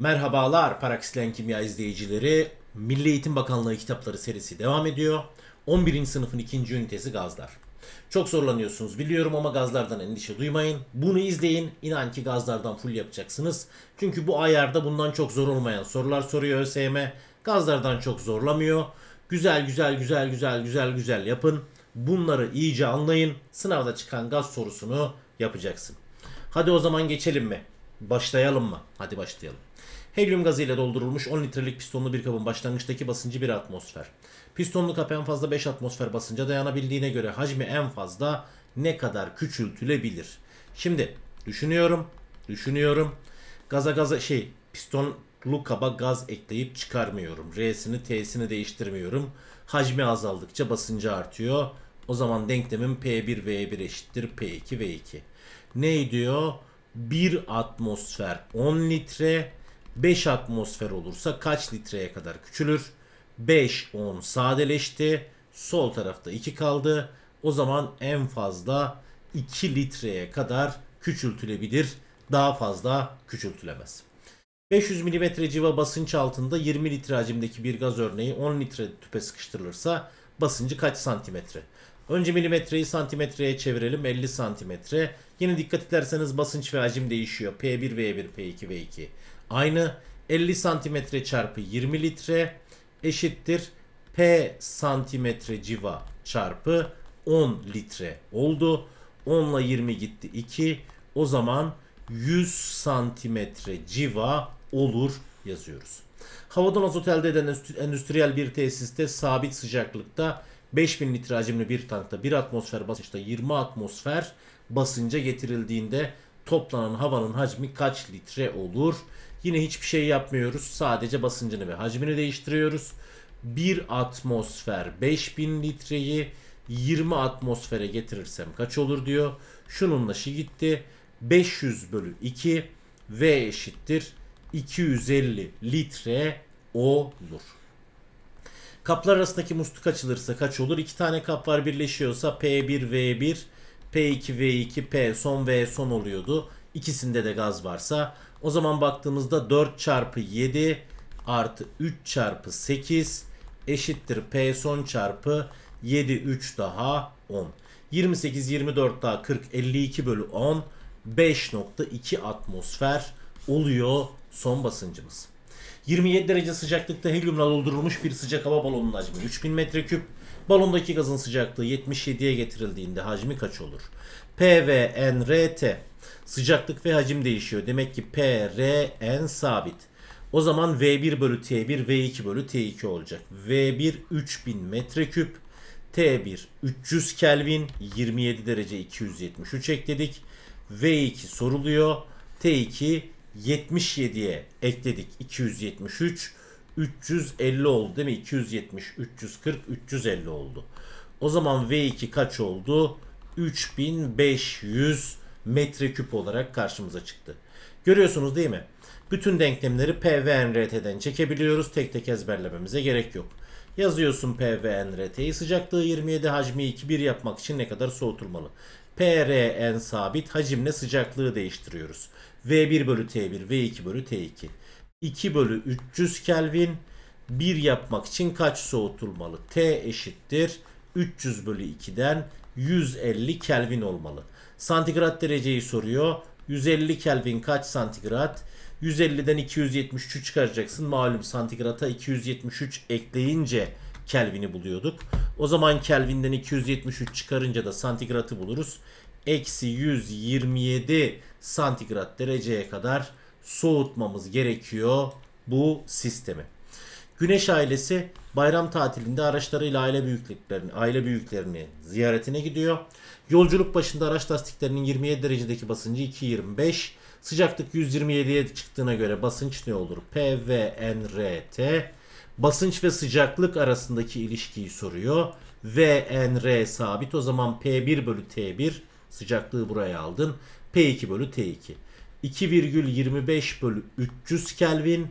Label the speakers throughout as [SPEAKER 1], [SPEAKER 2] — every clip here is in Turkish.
[SPEAKER 1] Merhabalar Paraksilen Kimya izleyicileri. Milli Eğitim Bakanlığı kitapları serisi devam ediyor. 11. sınıfın 2. ünitesi gazlar. Çok zorlanıyorsunuz biliyorum ama gazlardan endişe duymayın. Bunu izleyin. İnan ki gazlardan full yapacaksınız. Çünkü bu ayarda bundan çok zor olmayan sorular soruyor ÖSYM. Gazlardan çok zorlamıyor. Güzel güzel güzel güzel güzel güzel yapın. Bunları iyice anlayın. Sınavda çıkan gaz sorusunu yapacaksın. Hadi o zaman geçelim mi? Başlayalım mı? Hadi başlayalım. Helyum gazıyla doldurulmuş 10 litrelik pistonlu bir kabın başlangıçtaki basıncı 1 atmosfer. Pistonlu kap en fazla 5 atmosfer basınca dayanabildiğine göre hacmi en fazla ne kadar küçültülebilir? Şimdi düşünüyorum, düşünüyorum. Gaza gaza şey pistonlu kaba gaz ekleyip çıkarmıyorum. R'sini T'sini değiştirmiyorum. Hacmi azaldıkça basıncı artıyor. O zaman denklemin P1 V1 eşittir P2 V2. Ne diyor? 1 atmosfer 10 litre 5 atmosfer olursa kaç litreye kadar küçülür? 5, 10 sadeleşti. Sol tarafta 2 kaldı. O zaman en fazla 2 litreye kadar küçültülebilir. Daha fazla küçültülemez. 500 mm civa basınç altında 20 litre hacimdeki bir gaz örneği 10 litre tüpe sıkıştırılırsa basıncı kaç santimetre? Önce milimetreyi santimetreye çevirelim 50 santimetre. Yine dikkat ederseniz basınç ve hacim değişiyor. P1, V1, P2, V2. Aynı 50 santimetre çarpı 20 litre eşittir P santimetre civa çarpı 10 litre oldu. 10 ile 20 gitti 2. O zaman 100 santimetre civa olur yazıyoruz. Havadan azot elde eden endüstriyel bir tesiste sabit sıcaklıkta 5000 litre hacimli bir tankta 1 atmosfer basınçta 20 atmosfer basınca getirildiğinde toplanan havanın hacmi kaç litre olur? Yine hiçbir şey yapmıyoruz. Sadece basıncını ve hacmini değiştiriyoruz. 1 atmosfer 5000 litreyi 20 atmosfere getirirsem kaç olur diyor. Şununla şi gitti. 500 bölü 2 V eşittir 250 litre olur. Kaplar arasındaki musluk açılırsa kaç olur? İki tane kap var birleşiyorsa P1 V1, P2 V2, P son V son oluyordu. İkisinde de gaz varsa o zaman baktığımızda 4 çarpı 7 artı 3 çarpı 8 eşittir P son çarpı 7 3 daha 10. 28 24 daha 40 52 bölü 10 5.2 atmosfer oluyor son basıncımız. 27 derece sıcaklıkta helyumla doldurulmuş bir sıcak hava balonunun hacmi 3000 metreküp. Balondaki gazın sıcaklığı 77'ye getirildiğinde hacmi kaç olur? PVNRT Sıcaklık ve hacim değişiyor. Demek ki P, R, N sabit. O zaman V1 bölü T1, V2 bölü T2 olacak. V1 3000 metreküp. T1 300 Kelvin 27 derece 273 ekledik. V2 soruluyor. T2 77'ye ekledik 273. 350 oldu değil mi? 270, 340, 350 oldu. O zaman V2 kaç oldu? 3500 metreküp olarak karşımıza çıktı. Görüyorsunuz değil mi? Bütün denklemleri P çekebiliyoruz. Tek tek ezberlememize gerek yok. Yazıyorsun P sıcaklığı 27 hacmi 2,1 yapmak için ne kadar soğutulmalı? PRN sabit hacimle sıcaklığı değiştiriyoruz. V1 bölü T1, V2 bölü T2. 2 bölü 300 Kelvin 1 yapmak için kaç soğutulmalı? T eşittir 300 bölü 2'den 150 Kelvin olmalı. Santigrat dereceyi soruyor. 150 Kelvin kaç santigrat? 150'den 273 çıkaracaksın. Malum santigrata 273 ekleyince Kelvin'i buluyorduk. O zaman Kelvin'den 273 çıkarınca da santigratı buluruz. Eksi 127 santigrat dereceye kadar soğutmamız gerekiyor bu sistemi. Güneş ailesi bayram tatilinde araçlarıyla aile büyüklerini, aile büyüklerini ziyaretine gidiyor. Yolculuk başında araç lastiklerinin 27 derecedeki basıncı 2.25, sıcaklık 127'ye çıktığına göre basınç ne olur? PVNRT. Basınç ve sıcaklık arasındaki ilişkiyi soruyor. VNR sabit o zaman P1 bölü T1 sıcaklığı buraya aldın. P2 bölü T2. 2,25 bölü 300 Kelvin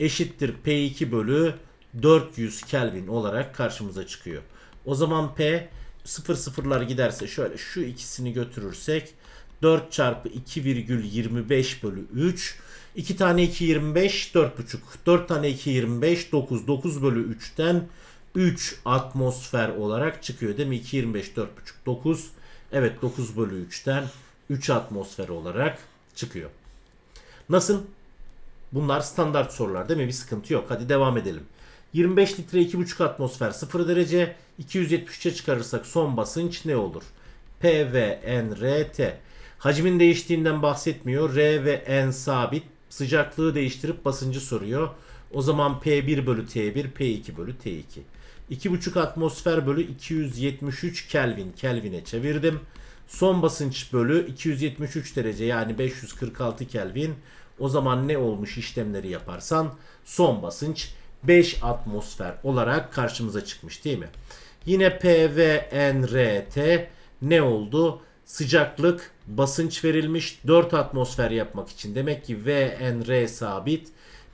[SPEAKER 1] eşittir P2 bölü 400 Kelvin olarak karşımıza çıkıyor. O zaman P sıfır sıfırlar giderse şöyle şu ikisini götürürsek 4 çarpı 2,25 bölü 3 2 tane 2 25 4,5 4 tane 2 25 9 9 bölü 3'ten 3 atmosfer olarak çıkıyor değil mi? 2 25 4,5 9 evet 9 bölü 3'ten 3 atmosfer olarak çıkıyor. Nasıl? Bunlar standart sorular değil mi? Bir sıkıntı yok. Hadi devam edelim. 25 litre 2,5 atmosfer 0 derece 273'e çıkarırsak son basınç ne olur? P ve N, R, T. Hacmin değiştiğinden bahsetmiyor. R ve N sabit. Sıcaklığı değiştirip basıncı soruyor. O zaman P1 bölü T1, P2 bölü T2. 2,5 atmosfer bölü 273 Kelvin. Kelvin'e çevirdim. Son basınç bölü 273 derece yani 546 Kelvin. O zaman ne olmuş işlemleri yaparsan son basınç 5 atmosfer olarak karşımıza çıkmış değil mi? Yine PVNRT ne oldu? Sıcaklık basınç verilmiş 4 atmosfer yapmak için. Demek ki VNR sabit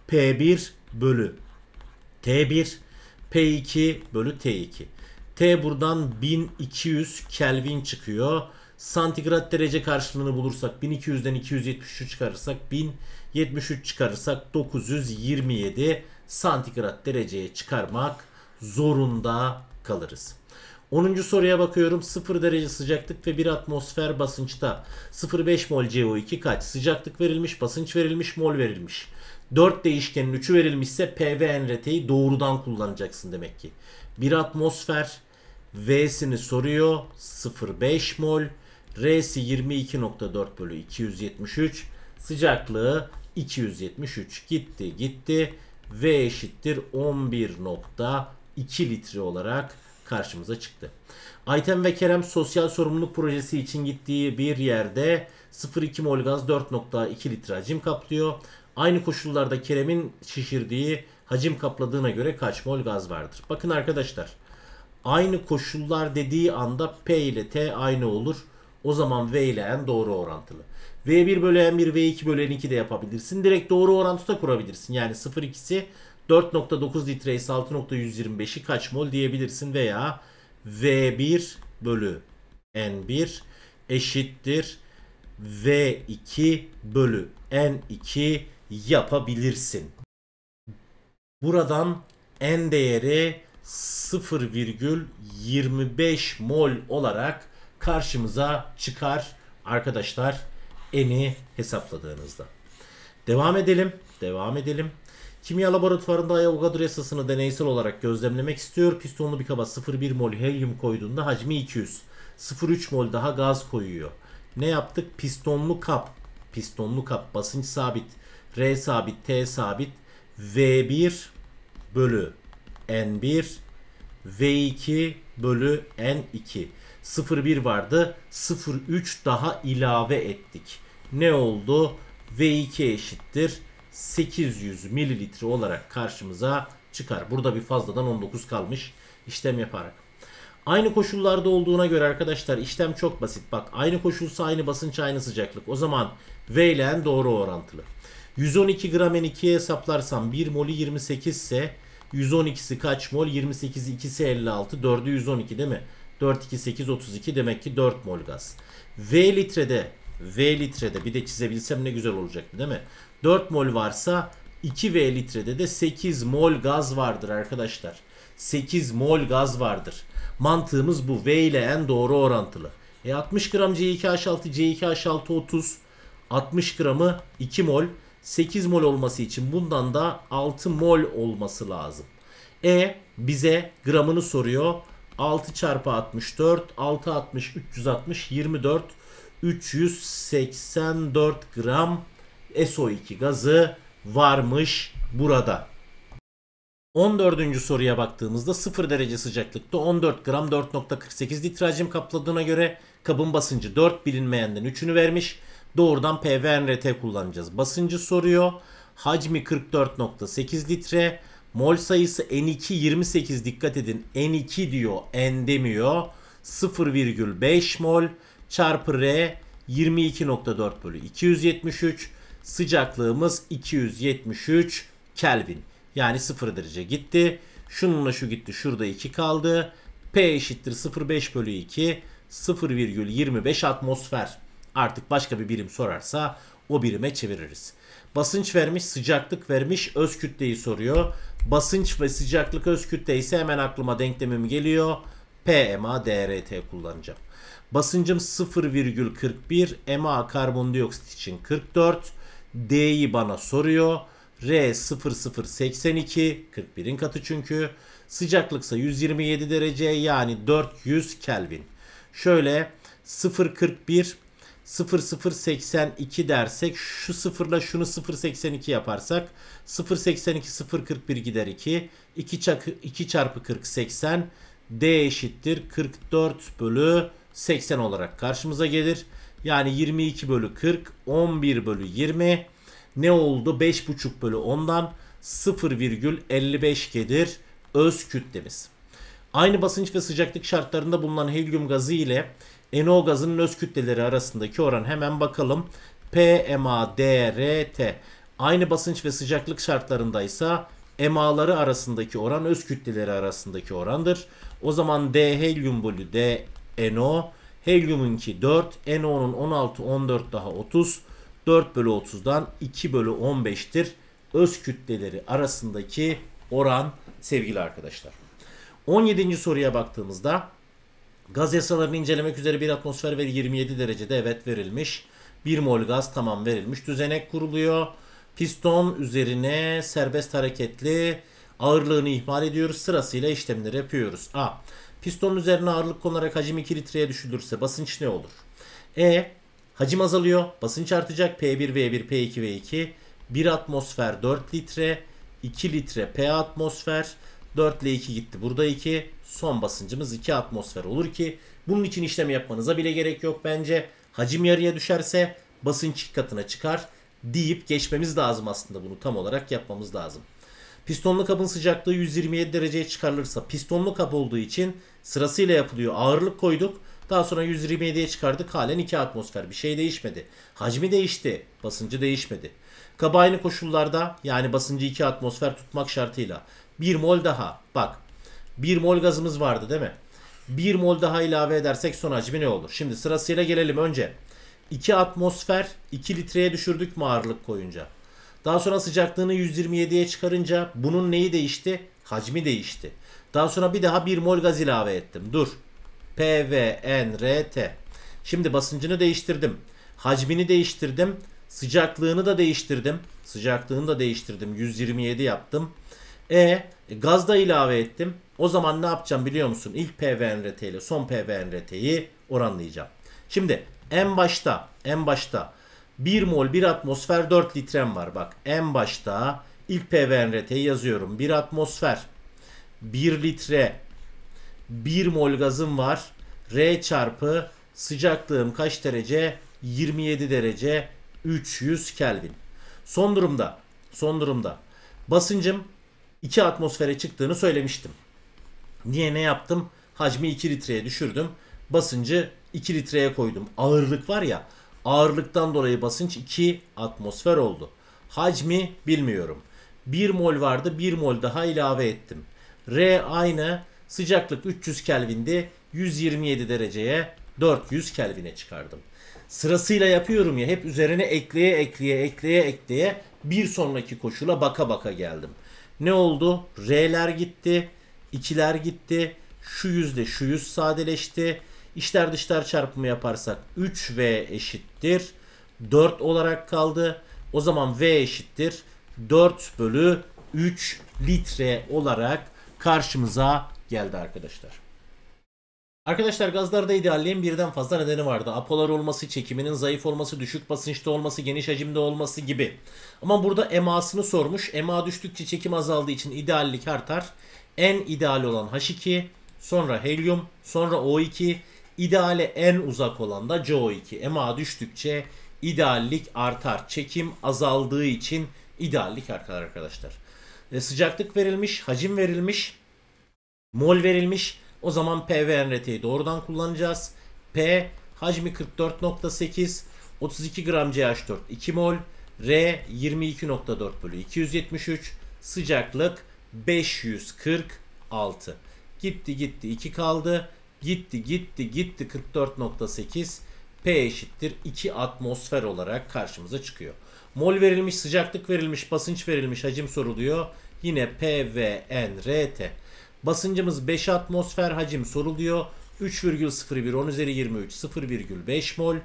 [SPEAKER 1] P1 bölü T1 P2 bölü T2. T buradan 1200 Kelvin çıkıyor santigrat derece karşılığını bulursak 1200'den 273 çıkarırsak 1073 çıkarırsak 927 santigrat dereceye çıkarmak zorunda kalırız. 10. soruya bakıyorum. 0 derece sıcaklık ve 1 atmosfer basınçta 0,5 mol CO2 kaç? Sıcaklık verilmiş, basınç verilmiş, mol verilmiş. 4 değişkenin 3'ü verilmişse PVNRT'yi doğrudan kullanacaksın demek ki. 1 atmosfer V'sini soruyor. 0,5 mol R'si 22.4 bölü 273. Sıcaklığı 273 gitti gitti. V eşittir 11.2 litre olarak karşımıza çıktı. Ayten ve Kerem sosyal sorumluluk projesi için gittiği bir yerde 0,2 mol gaz 4.2 litre hacim kaplıyor. Aynı koşullarda Kerem'in şişirdiği hacim kapladığına göre kaç mol gaz vardır? Bakın arkadaşlar aynı koşullar dediği anda P ile T aynı olur. O zaman V ile N doğru orantılı. V1 bölü N1, V2 bölü N2 de yapabilirsin. Direkt doğru orantı da kurabilirsin. Yani 0 ikisi 4.9 litre ise 6.125'i kaç mol diyebilirsin veya V1 bölü N1 eşittir V2 bölü N2 yapabilirsin. Buradan N değeri 0,25 mol olarak karşımıza çıkar arkadaşlar eni hesapladığınızda. Devam edelim. Devam edelim. Kimya laboratuvarında Avogadro yasasını deneysel olarak gözlemlemek istiyor. Pistonlu bir kaba 0,1 mol helyum koyduğunda hacmi 200. 0,3 mol daha gaz koyuyor. Ne yaptık? Pistonlu kap. Pistonlu kap basınç sabit. R sabit, T sabit. V1 bölü N1 V2 bölü N2. 01 vardı. 03 daha ilave ettik. Ne oldu? V2 eşittir. 800 mililitre olarak karşımıza çıkar. Burada bir fazladan 19 kalmış işlem yaparak. Aynı koşullarda olduğuna göre arkadaşlar işlem çok basit. Bak aynı koşulsa aynı basınç aynı sıcaklık. O zaman V ile N doğru orantılı. 112 gram N2'ye hesaplarsam 1 molü 28 ise 112'si kaç mol? 28'i 2'si 56. 4'ü 112 değil mi? 4, 2, 8, 32 demek ki 4 mol gaz. V litrede V litrede bir de çizebilsem ne güzel olacaktı değil mi? 4 mol varsa 2V litrede de 8 mol gaz vardır arkadaşlar. 8 mol gaz vardır. Mantığımız bu. V ile en doğru orantılı. E 60 gram C2H6, C2H6 30. 60 gramı 2 mol. 8 mol olması için bundan da 6 mol olması lazım. E bize gramını soruyor. 6 çarpı 64, 6 60, 360, 24, 384 gram SO2 gazı varmış burada. 14. soruya baktığımızda 0 derece sıcaklıkta 14 gram 4.48 litre hacim kapladığına göre kabın basıncı 4 bilinmeyenden 3'ünü vermiş. Doğrudan PVNRT kullanacağız. Basıncı soruyor. Hacmi 44.8 litre. Mol sayısı N2 28 dikkat edin. N2 diyor N demiyor. 0,5 mol çarpı R 22.4 bölü 273 sıcaklığımız 273 Kelvin. Yani 0 derece gitti. Şununla şu gitti. Şurada 2 kaldı. P eşittir 0,5 bölü 2 0,25 atmosfer. Artık başka bir birim sorarsa o birime çeviririz. Basınç vermiş, sıcaklık vermiş, öz kütleyi soruyor. Basınç ve sıcaklık öz kütle ise hemen aklıma denklemim geliyor. PMA DRT kullanacağım. Basıncım 0,41 MA karbondioksit için 44. D'yi bana soruyor. R 0082 41'in katı çünkü. Sıcaklıksa 127 derece yani 400 Kelvin. Şöyle 041 0082 dersek şu sıfırla şunu 082 yaparsak 082 041 gider 2 2 çarpı, 2 çarpı 40 80 D eşittir 44 bölü 80 olarak karşımıza gelir. Yani 22 bölü 40 11 bölü 20 ne oldu 5,5 bölü 10'dan 0,55 gelir öz kütlemiz. Aynı basınç ve sıcaklık şartlarında bulunan helyum gazı ile Enol gazının öz kütleleri arasındaki oran hemen bakalım. PMADRT aynı basınç ve sıcaklık şartlarında ise emaları arasındaki oran öz kütleleri arasındaki orandır. O zaman D helyum bölü D NO helyumunki 4 NO'nun 16 14 daha 30 4 bölü 30'dan 2 bölü 15'tir. Öz kütleleri arasındaki oran sevgili arkadaşlar. 17. soruya baktığımızda Gaz yasalarını incelemek üzere bir atmosfer ve 27 derecede evet verilmiş. 1 mol gaz tamam verilmiş. Düzenek kuruluyor. Piston üzerine serbest hareketli ağırlığını ihmal ediyoruz. Sırasıyla işlemleri yapıyoruz. A. piston üzerine ağırlık konarak hacim 2 litreye düşülürse basınç ne olur? E. Hacim azalıyor. Basınç artacak. P1 V1 P2 V2 1 atmosfer 4 litre 2 litre P atmosfer 4 ile 2 gitti. Burada 2 son basıncımız 2 atmosfer olur ki bunun için işlem yapmanıza bile gerek yok bence. Hacim yarıya düşerse basınç iki katına çıkar deyip geçmemiz lazım aslında bunu tam olarak yapmamız lazım. Pistonlu kabın sıcaklığı 127 dereceye çıkarılırsa pistonlu kap olduğu için sırasıyla yapılıyor. Ağırlık koyduk. Daha sonra 127'ye çıkardık. Halen 2 atmosfer. Bir şey değişmedi. Hacmi değişti. Basıncı değişmedi. Kaba aynı koşullarda yani basıncı 2 atmosfer tutmak şartıyla 1 mol daha. Bak bir mol gazımız vardı değil mi? Bir mol daha ilave edersek son hacmi ne olur? Şimdi sırasıyla gelelim önce. 2 atmosfer 2 litreye düşürdük mü ağırlık koyunca? Daha sonra sıcaklığını 127'ye çıkarınca bunun neyi değişti? Hacmi değişti. Daha sonra bir daha 1 mol gaz ilave ettim. Dur. PVNRT. Şimdi basıncını değiştirdim. Hacmini değiştirdim. Sıcaklığını da değiştirdim. Sıcaklığını da değiştirdim. 127 yaptım. E e, gaz da ilave ettim. O zaman ne yapacağım biliyor musun? İlk PVNRT ile son PVNRT'yi oranlayacağım. Şimdi en başta en başta 1 mol 1 atmosfer 4 litrem var. Bak en başta ilk PVNRT'yi yazıyorum. 1 atmosfer 1 litre 1 mol gazım var. R çarpı sıcaklığım kaç derece? 27 derece 300 Kelvin. Son durumda son durumda basıncım 2 atmosfere çıktığını söylemiştim. Niye ne yaptım? Hacmi 2 litreye düşürdüm. Basıncı 2 litreye koydum. Ağırlık var ya ağırlıktan dolayı basınç 2 atmosfer oldu. Hacmi bilmiyorum. 1 mol vardı 1 mol daha ilave ettim. R aynı sıcaklık 300 Kelvin'di 127 dereceye 400 Kelvin'e çıkardım. Sırasıyla yapıyorum ya hep üzerine ekleye ekleye ekleye ekleye bir sonraki koşula baka baka geldim. Ne oldu? R'ler gitti. ikiler gitti. Şu yüzde şu yüz sadeleşti. İşler dışlar çarpımı yaparsak 3V eşittir. 4 olarak kaldı. O zaman V eşittir. 4 bölü 3 litre olarak karşımıza geldi arkadaşlar. Arkadaşlar gazlarda idealliğin birden fazla nedeni vardı. Apolar olması, çekiminin zayıf olması, düşük basınçta olması, geniş hacimde olması gibi. Ama burada emasını sormuş. Ema düştükçe çekim azaldığı için ideallik artar. En ideal olan H2, sonra helyum, sonra O2, ideale en uzak olan da CO2. Ema düştükçe ideallik artar. Çekim azaldığı için ideallik artar arkadaşlar. E, sıcaklık verilmiş, hacim verilmiş, mol verilmiş. O zaman PVnRT'yi doğrudan kullanacağız. P hacmi 44.8 32 gram CH4 2 mol R 22.4 bölü 273 sıcaklık 546 gitti gitti 2 kaldı gitti gitti gitti 44.8 P eşittir 2 atmosfer olarak karşımıza çıkıyor. Mol verilmiş, sıcaklık verilmiş, basınç verilmiş, hacim soruluyor. Yine P, V, N, R, T. Basıncımız 5 atmosfer hacim soruluyor. 3,01 10 üzeri 23 0,5 mol.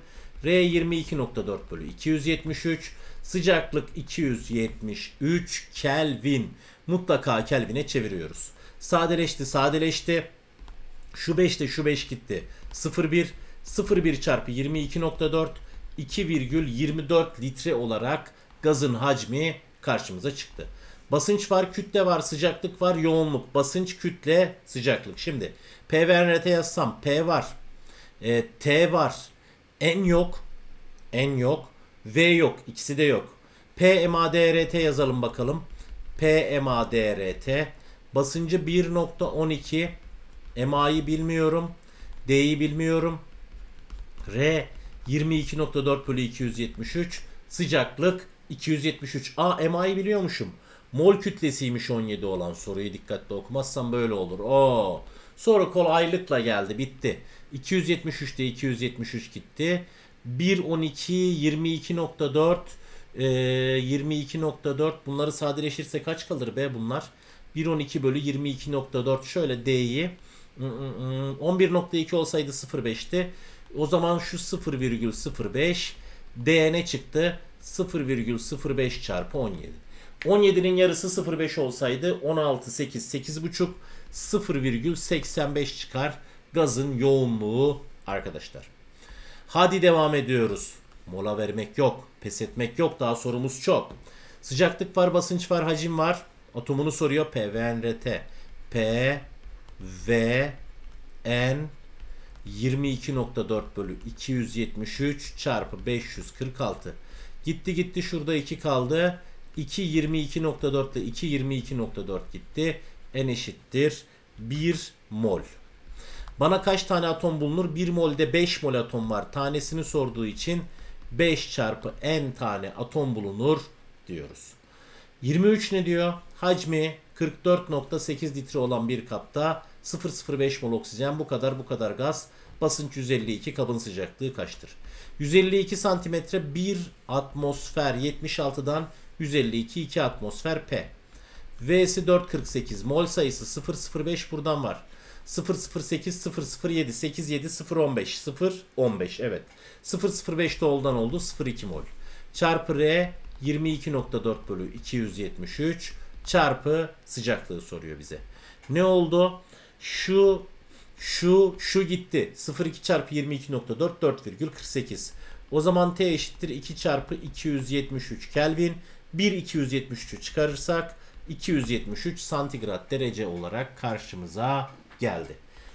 [SPEAKER 1] R 22.4 bölü 273. Sıcaklık 273 Kelvin. Mutlaka Kelvin'e çeviriyoruz. Sadeleşti sadeleşti. Şu 5 de şu 5 gitti. 0,1 0,1 çarpı 22.4 2,24 litre olarak gazın hacmi karşımıza çıktı. Basınç var, kütle var, sıcaklık var, yoğunluk. Basınç, kütle, sıcaklık. Şimdi P ve RT yazsam P var. E, T var. N yok. N yok. V yok. ikisi de yok. P M A D R T yazalım bakalım. P M A D R T. Basıncı 1.12. MA'yı bilmiyorum. D'yi bilmiyorum. R 22.4 bölü 273. Sıcaklık 273. A MA'yı biliyormuşum. Mol kütlesiymiş 17 olan soruyu dikkatli okumazsan böyle olur. Oo. Sonra aylıkla geldi bitti. 273'te 273 gitti. 1 22.4 e, 22.4 bunları sadeleşirse kaç kalır be bunlar? 112 bölü 22.4 şöyle D'yi 11.2 olsaydı 0.5'ti. O zaman şu 0,05 D ne çıktı? 0,05 çarpı 17. 17'nin yarısı 0.5 olsaydı 16,8, 8, 8.5, 0,85 çıkar gazın yoğunluğu arkadaşlar. Hadi devam ediyoruz. Mola vermek yok, pes etmek yok. Daha sorumuz çok. Sıcaklık var, basınç var, hacim var. Atomunu soruyor. P, V, P, V, N, 22.4 bölü 273 çarpı 546. Gitti gitti şurada 2 kaldı. 2.22.4 ile 2.22.4 gitti. En eşittir 1 mol. Bana kaç tane atom bulunur? 1 molde 5 mol atom var. Tanesini sorduğu için 5 çarpı n tane atom bulunur diyoruz. 23 ne diyor? Hacmi 44.8 litre olan bir kapta 0.05 mol oksijen bu kadar bu kadar gaz. Basınç 152 kabın sıcaklığı kaçtır? 152 santimetre 1 atmosfer 76'dan 152 2 atmosfer P. V'si 448 mol sayısı 005 buradan var. 008 007 87 015 15 evet. 005 doğuldan oldu 02 mol. Çarpı R 22.4 bölü 273 çarpı sıcaklığı soruyor bize. Ne oldu? Şu şu şu gitti. 02 çarpı 22.4 4,48. O zaman T eşittir 2 çarpı 273 Kelvin. 1273'ü çıkarırsak 273 santigrat derece olarak karşımıza geldi.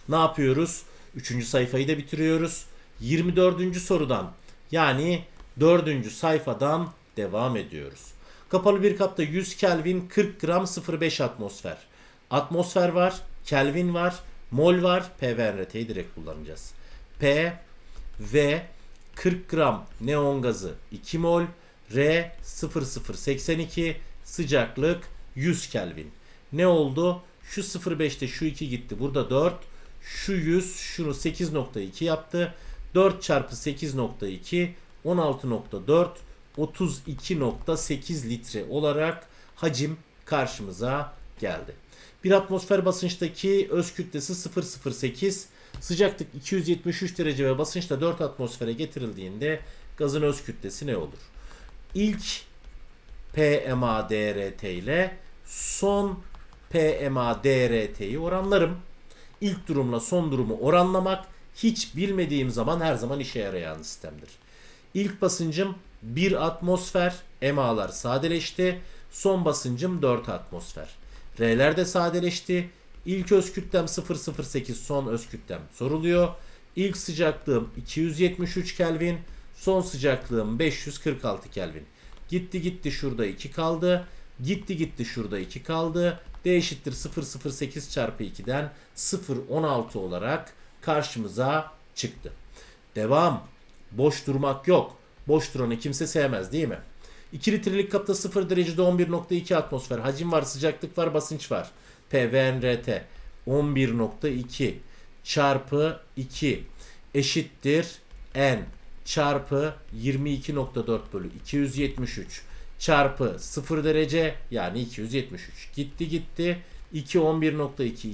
[SPEAKER 1] Ne yapıyoruz? 3. sayfayı da bitiriyoruz. 24. sorudan yani 4. sayfadan devam ediyoruz. Kapalı bir kapta 100 Kelvin 40 gram 0,5 atmosfer. Atmosfer var, Kelvin var, mol var. P ve RT'yi direkt kullanacağız. P ve 40 gram neon gazı 2 mol R 0082 sıcaklık 100 Kelvin. Ne oldu? Şu 0.5'te şu 2 gitti. Burada 4. Şu 100 şunu 8.2 yaptı. 4 çarpı 8.2 16.4 32.8 litre olarak hacim karşımıza geldi. Bir atmosfer basınçtaki öz kütlesi 008 sıcaklık 273 derece ve basınçla 4 atmosfere getirildiğinde gazın öz kütlesi ne olur? ilk PMA DRT ile son PMA DRT'yi oranlarım. İlk durumla son durumu oranlamak hiç bilmediğim zaman her zaman işe yarayan sistemdir. İlk basıncım 1 atmosfer, MA'lar sadeleşti. Son basıncım 4 atmosfer. R'ler de sadeleşti. İlk öz kütlem 008, son öz kütlem soruluyor. İlk sıcaklığım 273 Kelvin, Son sıcaklığım 546 Kelvin. Gitti gitti şurada 2 kaldı. Gitti gitti şurada 2 kaldı. D eşittir 008 çarpı 2'den 016 olarak karşımıza çıktı. Devam. Boş durmak yok. Boş duranı kimse sevmez değil mi? 2 litrelik kapta 0 derecede 11.2 atmosfer. Hacim var, sıcaklık var, basınç var. PVNRT 11.2 çarpı 2 eşittir N çarpı 22.4 bölü 273 çarpı 0 derece yani 273 gitti gitti 2 11.2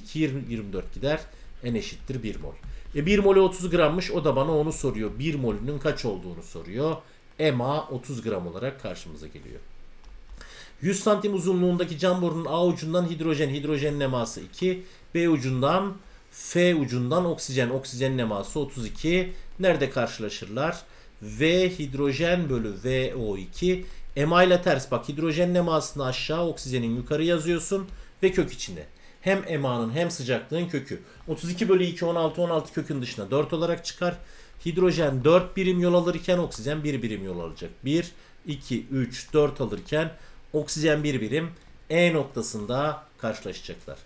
[SPEAKER 1] 24 gider en eşittir 1 mol. E 1 molü 30 grammış o da bana onu soruyor. 1 molünün kaç olduğunu soruyor. EMA 30 gram olarak karşımıza geliyor. 100 santim uzunluğundaki cam borunun A ucundan hidrojen, hidrojenin eması 2, B ucundan F ucundan oksijen, oksijenin eması 32, Nerede karşılaşırlar? V hidrojen bölü VO2 MA ile ters bak hidrojen emasını aşağı oksijenin yukarı yazıyorsun ve kök içinde. Hem emanın hem sıcaklığın kökü. 32 bölü 2 16 16 kökün dışına 4 olarak çıkar. Hidrojen 4 birim yol alırken oksijen 1 birim yol alacak. 1, 2, 3, 4 alırken oksijen 1 birim E noktasında karşılaşacaklar.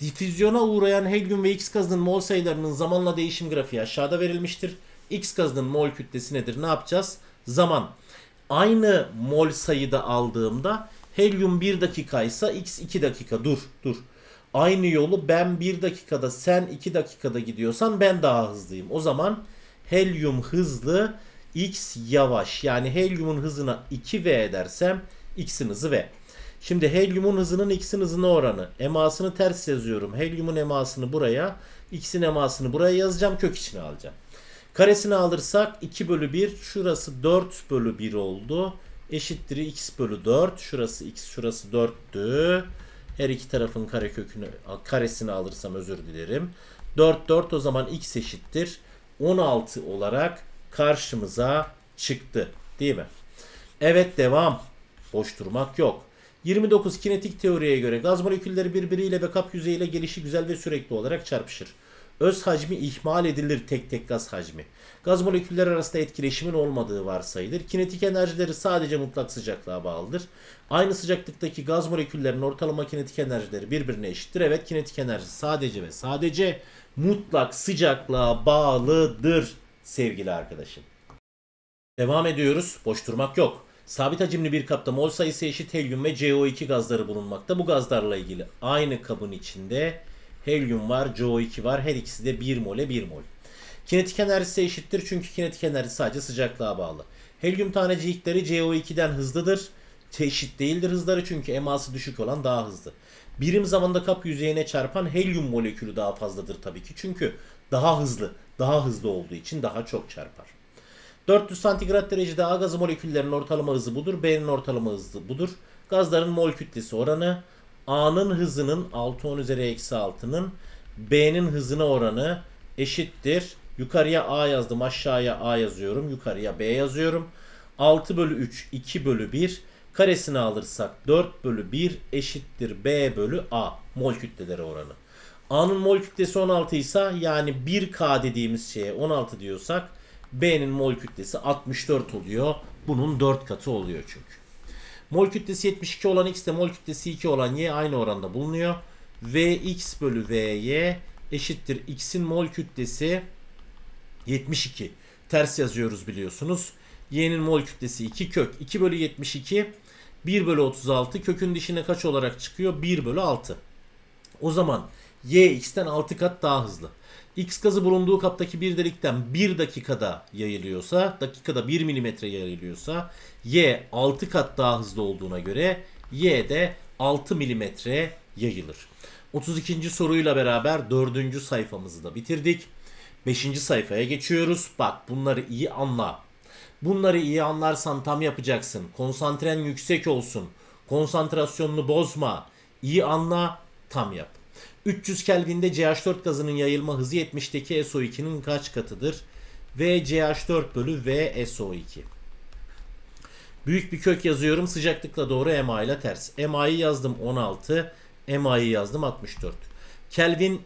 [SPEAKER 1] Difüzyona uğrayan helyum ve X gazının mol sayılarının zamanla değişim grafiği aşağıda verilmiştir. X gazının mol kütlesi nedir? Ne yapacağız? Zaman. Aynı mol sayıda aldığımda helyum 1 dakikaysa X 2 dakika. Dur, dur. Aynı yolu ben 1 dakikada sen 2 dakikada gidiyorsan ben daha hızlıyım. O zaman helyum hızlı, X yavaş. Yani helyumun hızına 2V edersem X'in hızı V. Şimdi helyumun hızının x'in hızına oranı. Emasını ters yazıyorum. Helyumun emasını buraya, x'in emasını buraya yazacağım. Kök içine alacağım. Karesini alırsak 2 bölü 1 şurası 4 bölü 1 oldu. Eşittir x bölü 4. Şurası x şurası 4'tü. Her iki tarafın kare kökünü, karesini alırsam özür dilerim. 4 4 o zaman x eşittir. 16 olarak karşımıza çıktı. Değil mi? Evet devam. Boş durmak yok. 29 kinetik teoriye göre gaz molekülleri birbiriyle ve kap yüzeyiyle gelişi güzel ve sürekli olarak çarpışır. Öz hacmi ihmal edilir tek tek gaz hacmi. Gaz molekülleri arasında etkileşimin olmadığı varsayılır. Kinetik enerjileri sadece mutlak sıcaklığa bağlıdır. Aynı sıcaklıktaki gaz moleküllerinin ortalama kinetik enerjileri birbirine eşittir. Evet kinetik enerji sadece ve sadece mutlak sıcaklığa bağlıdır sevgili arkadaşım. Devam ediyoruz. Boş durmak yok. Sabit hacimli bir kapta mol sayısı eşit helyum ve CO2 gazları bulunmakta. Bu gazlarla ilgili aynı kabın içinde Helyum var, CO2 var. Her ikisi de 1 mole 1 mol. Kinetik enerjisi eşittir çünkü kinetik enerji sadece sıcaklığa bağlı. Helyum tanecikleri CO2'den hızlıdır. Eşit değildir hızları çünkü eması düşük olan daha hızlı. Birim zamanda kap yüzeyine çarpan helyum molekülü daha fazladır tabii ki. Çünkü daha hızlı, daha hızlı olduğu için daha çok çarpar. 400 santigrat derecede A gazı moleküllerinin ortalama hızı budur. B'nin ortalama hızı budur. Gazların mol kütlesi oranı A'nın hızının 6 10 üzeri eksi 6'nın B'nin hızına oranı eşittir. Yukarıya A yazdım aşağıya A yazıyorum. Yukarıya B yazıyorum. 6 bölü 3 2 bölü 1 karesini alırsak 4 bölü 1 eşittir B bölü A mol kütleleri oranı. A'nın mol kütlesi 16 ise yani 1K dediğimiz şeye 16 diyorsak B'nin mol kütlesi 64 oluyor. Bunun 4 katı oluyor çünkü. Mol kütlesi 72 olan x ile mol kütlesi 2 olan y aynı oranda bulunuyor. Vx bölü Vy eşittir x'in mol kütlesi 72. Ters yazıyoruz biliyorsunuz. Y'nin mol kütlesi 2 kök 2 bölü 72 1 bölü 36 kökün dişine kaç olarak çıkıyor? 1 bölü 6. O zaman y x'ten 6 kat daha hızlı. X gazı bulunduğu kaptaki bir delikten 1 dakikada yayılıyorsa, dakikada 1 milimetre yayılıyorsa, Y 6 kat daha hızlı olduğuna göre Y de 6 milimetre yayılır. 32. soruyla beraber 4. sayfamızı da bitirdik. 5. sayfaya geçiyoruz. Bak bunları iyi anla. Bunları iyi anlarsan tam yapacaksın. Konsantren yüksek olsun. Konsantrasyonunu bozma. İyi anla, tam yap. 300 Kelvin'de CH4 gazının yayılma hızı 70'teki SO2'nin kaç katıdır? vch 4 bölü vso 2 Büyük bir kök yazıyorum. Sıcaklıkla doğru MA ile ters. MA'yı yazdım 16. MA'yı yazdım 64. Kelvin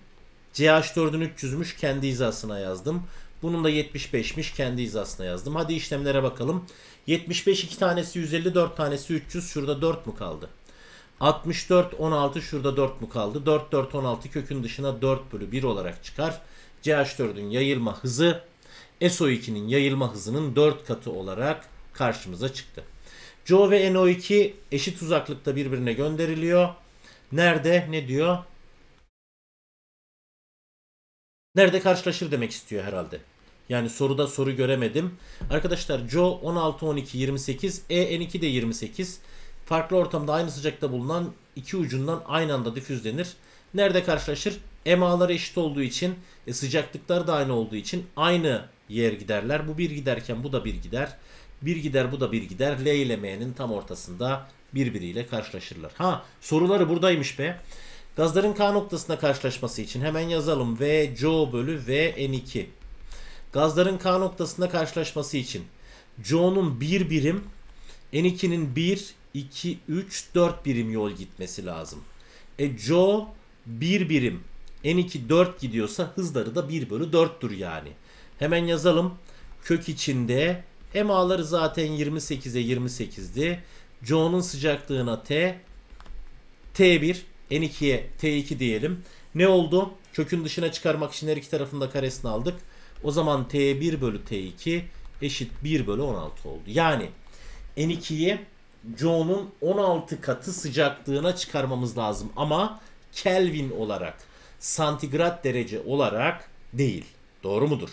[SPEAKER 1] CH4'ün 300'müş kendi hizasına yazdım. Bunun da 75'miş kendi hizasına yazdım. Hadi işlemlere bakalım. 75 2 tanesi 154 tanesi 300. Şurada 4 mu kaldı? 64 16 şurada 4 mu kaldı? 4 4 16 kökün dışına 4 bölü 1 olarak çıkar. CH4'ün yayılma hızı SO2'nin yayılma hızının 4 katı olarak karşımıza çıktı. CO ve NO2 eşit uzaklıkta birbirine gönderiliyor. Nerede ne diyor? Nerede karşılaşır demek istiyor herhalde. Yani soruda soru göremedim. Arkadaşlar CO 16 12 28 EN2 de 28 farklı ortamda aynı sıcakta bulunan iki ucundan aynı anda difüzlenir. Nerede karşılaşır? EMA'ları eşit olduğu için, e, sıcaklıkları da aynı olduğu için aynı yer giderler. Bu bir giderken bu da bir gider. Bir gider bu da bir gider. L ile M'nin tam ortasında birbiriyle karşılaşırlar. Ha soruları buradaymış be. Gazların K noktasında karşılaşması için hemen yazalım. V CO bölü V N2. Gazların K noktasında karşılaşması için CO'nun bir birim, N2'nin bir 2, 3, 4 birim yol gitmesi lazım. E Joe 1 birim. N2 4 gidiyorsa hızları da 1 bölü 4'tür yani. Hemen yazalım. Kök içinde emaları zaten 28'e 28'di. Joe'nun sıcaklığına T T1 N2'ye T2 diyelim. Ne oldu? Kökün dışına çıkarmak için her iki tarafında karesini aldık. O zaman T1 bölü T2 eşit 1 bölü 16 oldu. Yani N2'yi Joe'nun 16 katı sıcaklığına çıkarmamız lazım ama Kelvin olarak, santigrat derece olarak değil. Doğru mudur?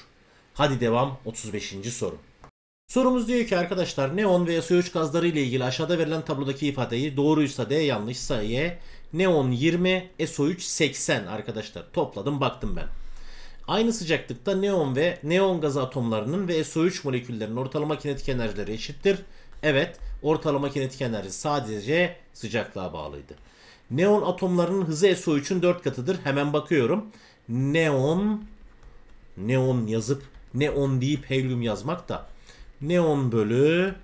[SPEAKER 1] Hadi devam 35. soru. Sorumuz diyor ki arkadaşlar neon veya SO3 gazları ile ilgili aşağıda verilen tablodaki ifadeyi doğruysa D yanlışsa Y. Neon 20, SO3 80 arkadaşlar. Topladım baktım ben. Aynı sıcaklıkta neon ve neon gazı atomlarının ve e SO3 moleküllerinin ortalama kinetik enerjileri eşittir. Evet Ortalama kinetik enerji sadece sıcaklığa bağlıydı. Neon atomlarının hızı SO3'ün 4 katıdır. Hemen bakıyorum. Neon neon yazıp neon deyip helyum yazmak da neon bölü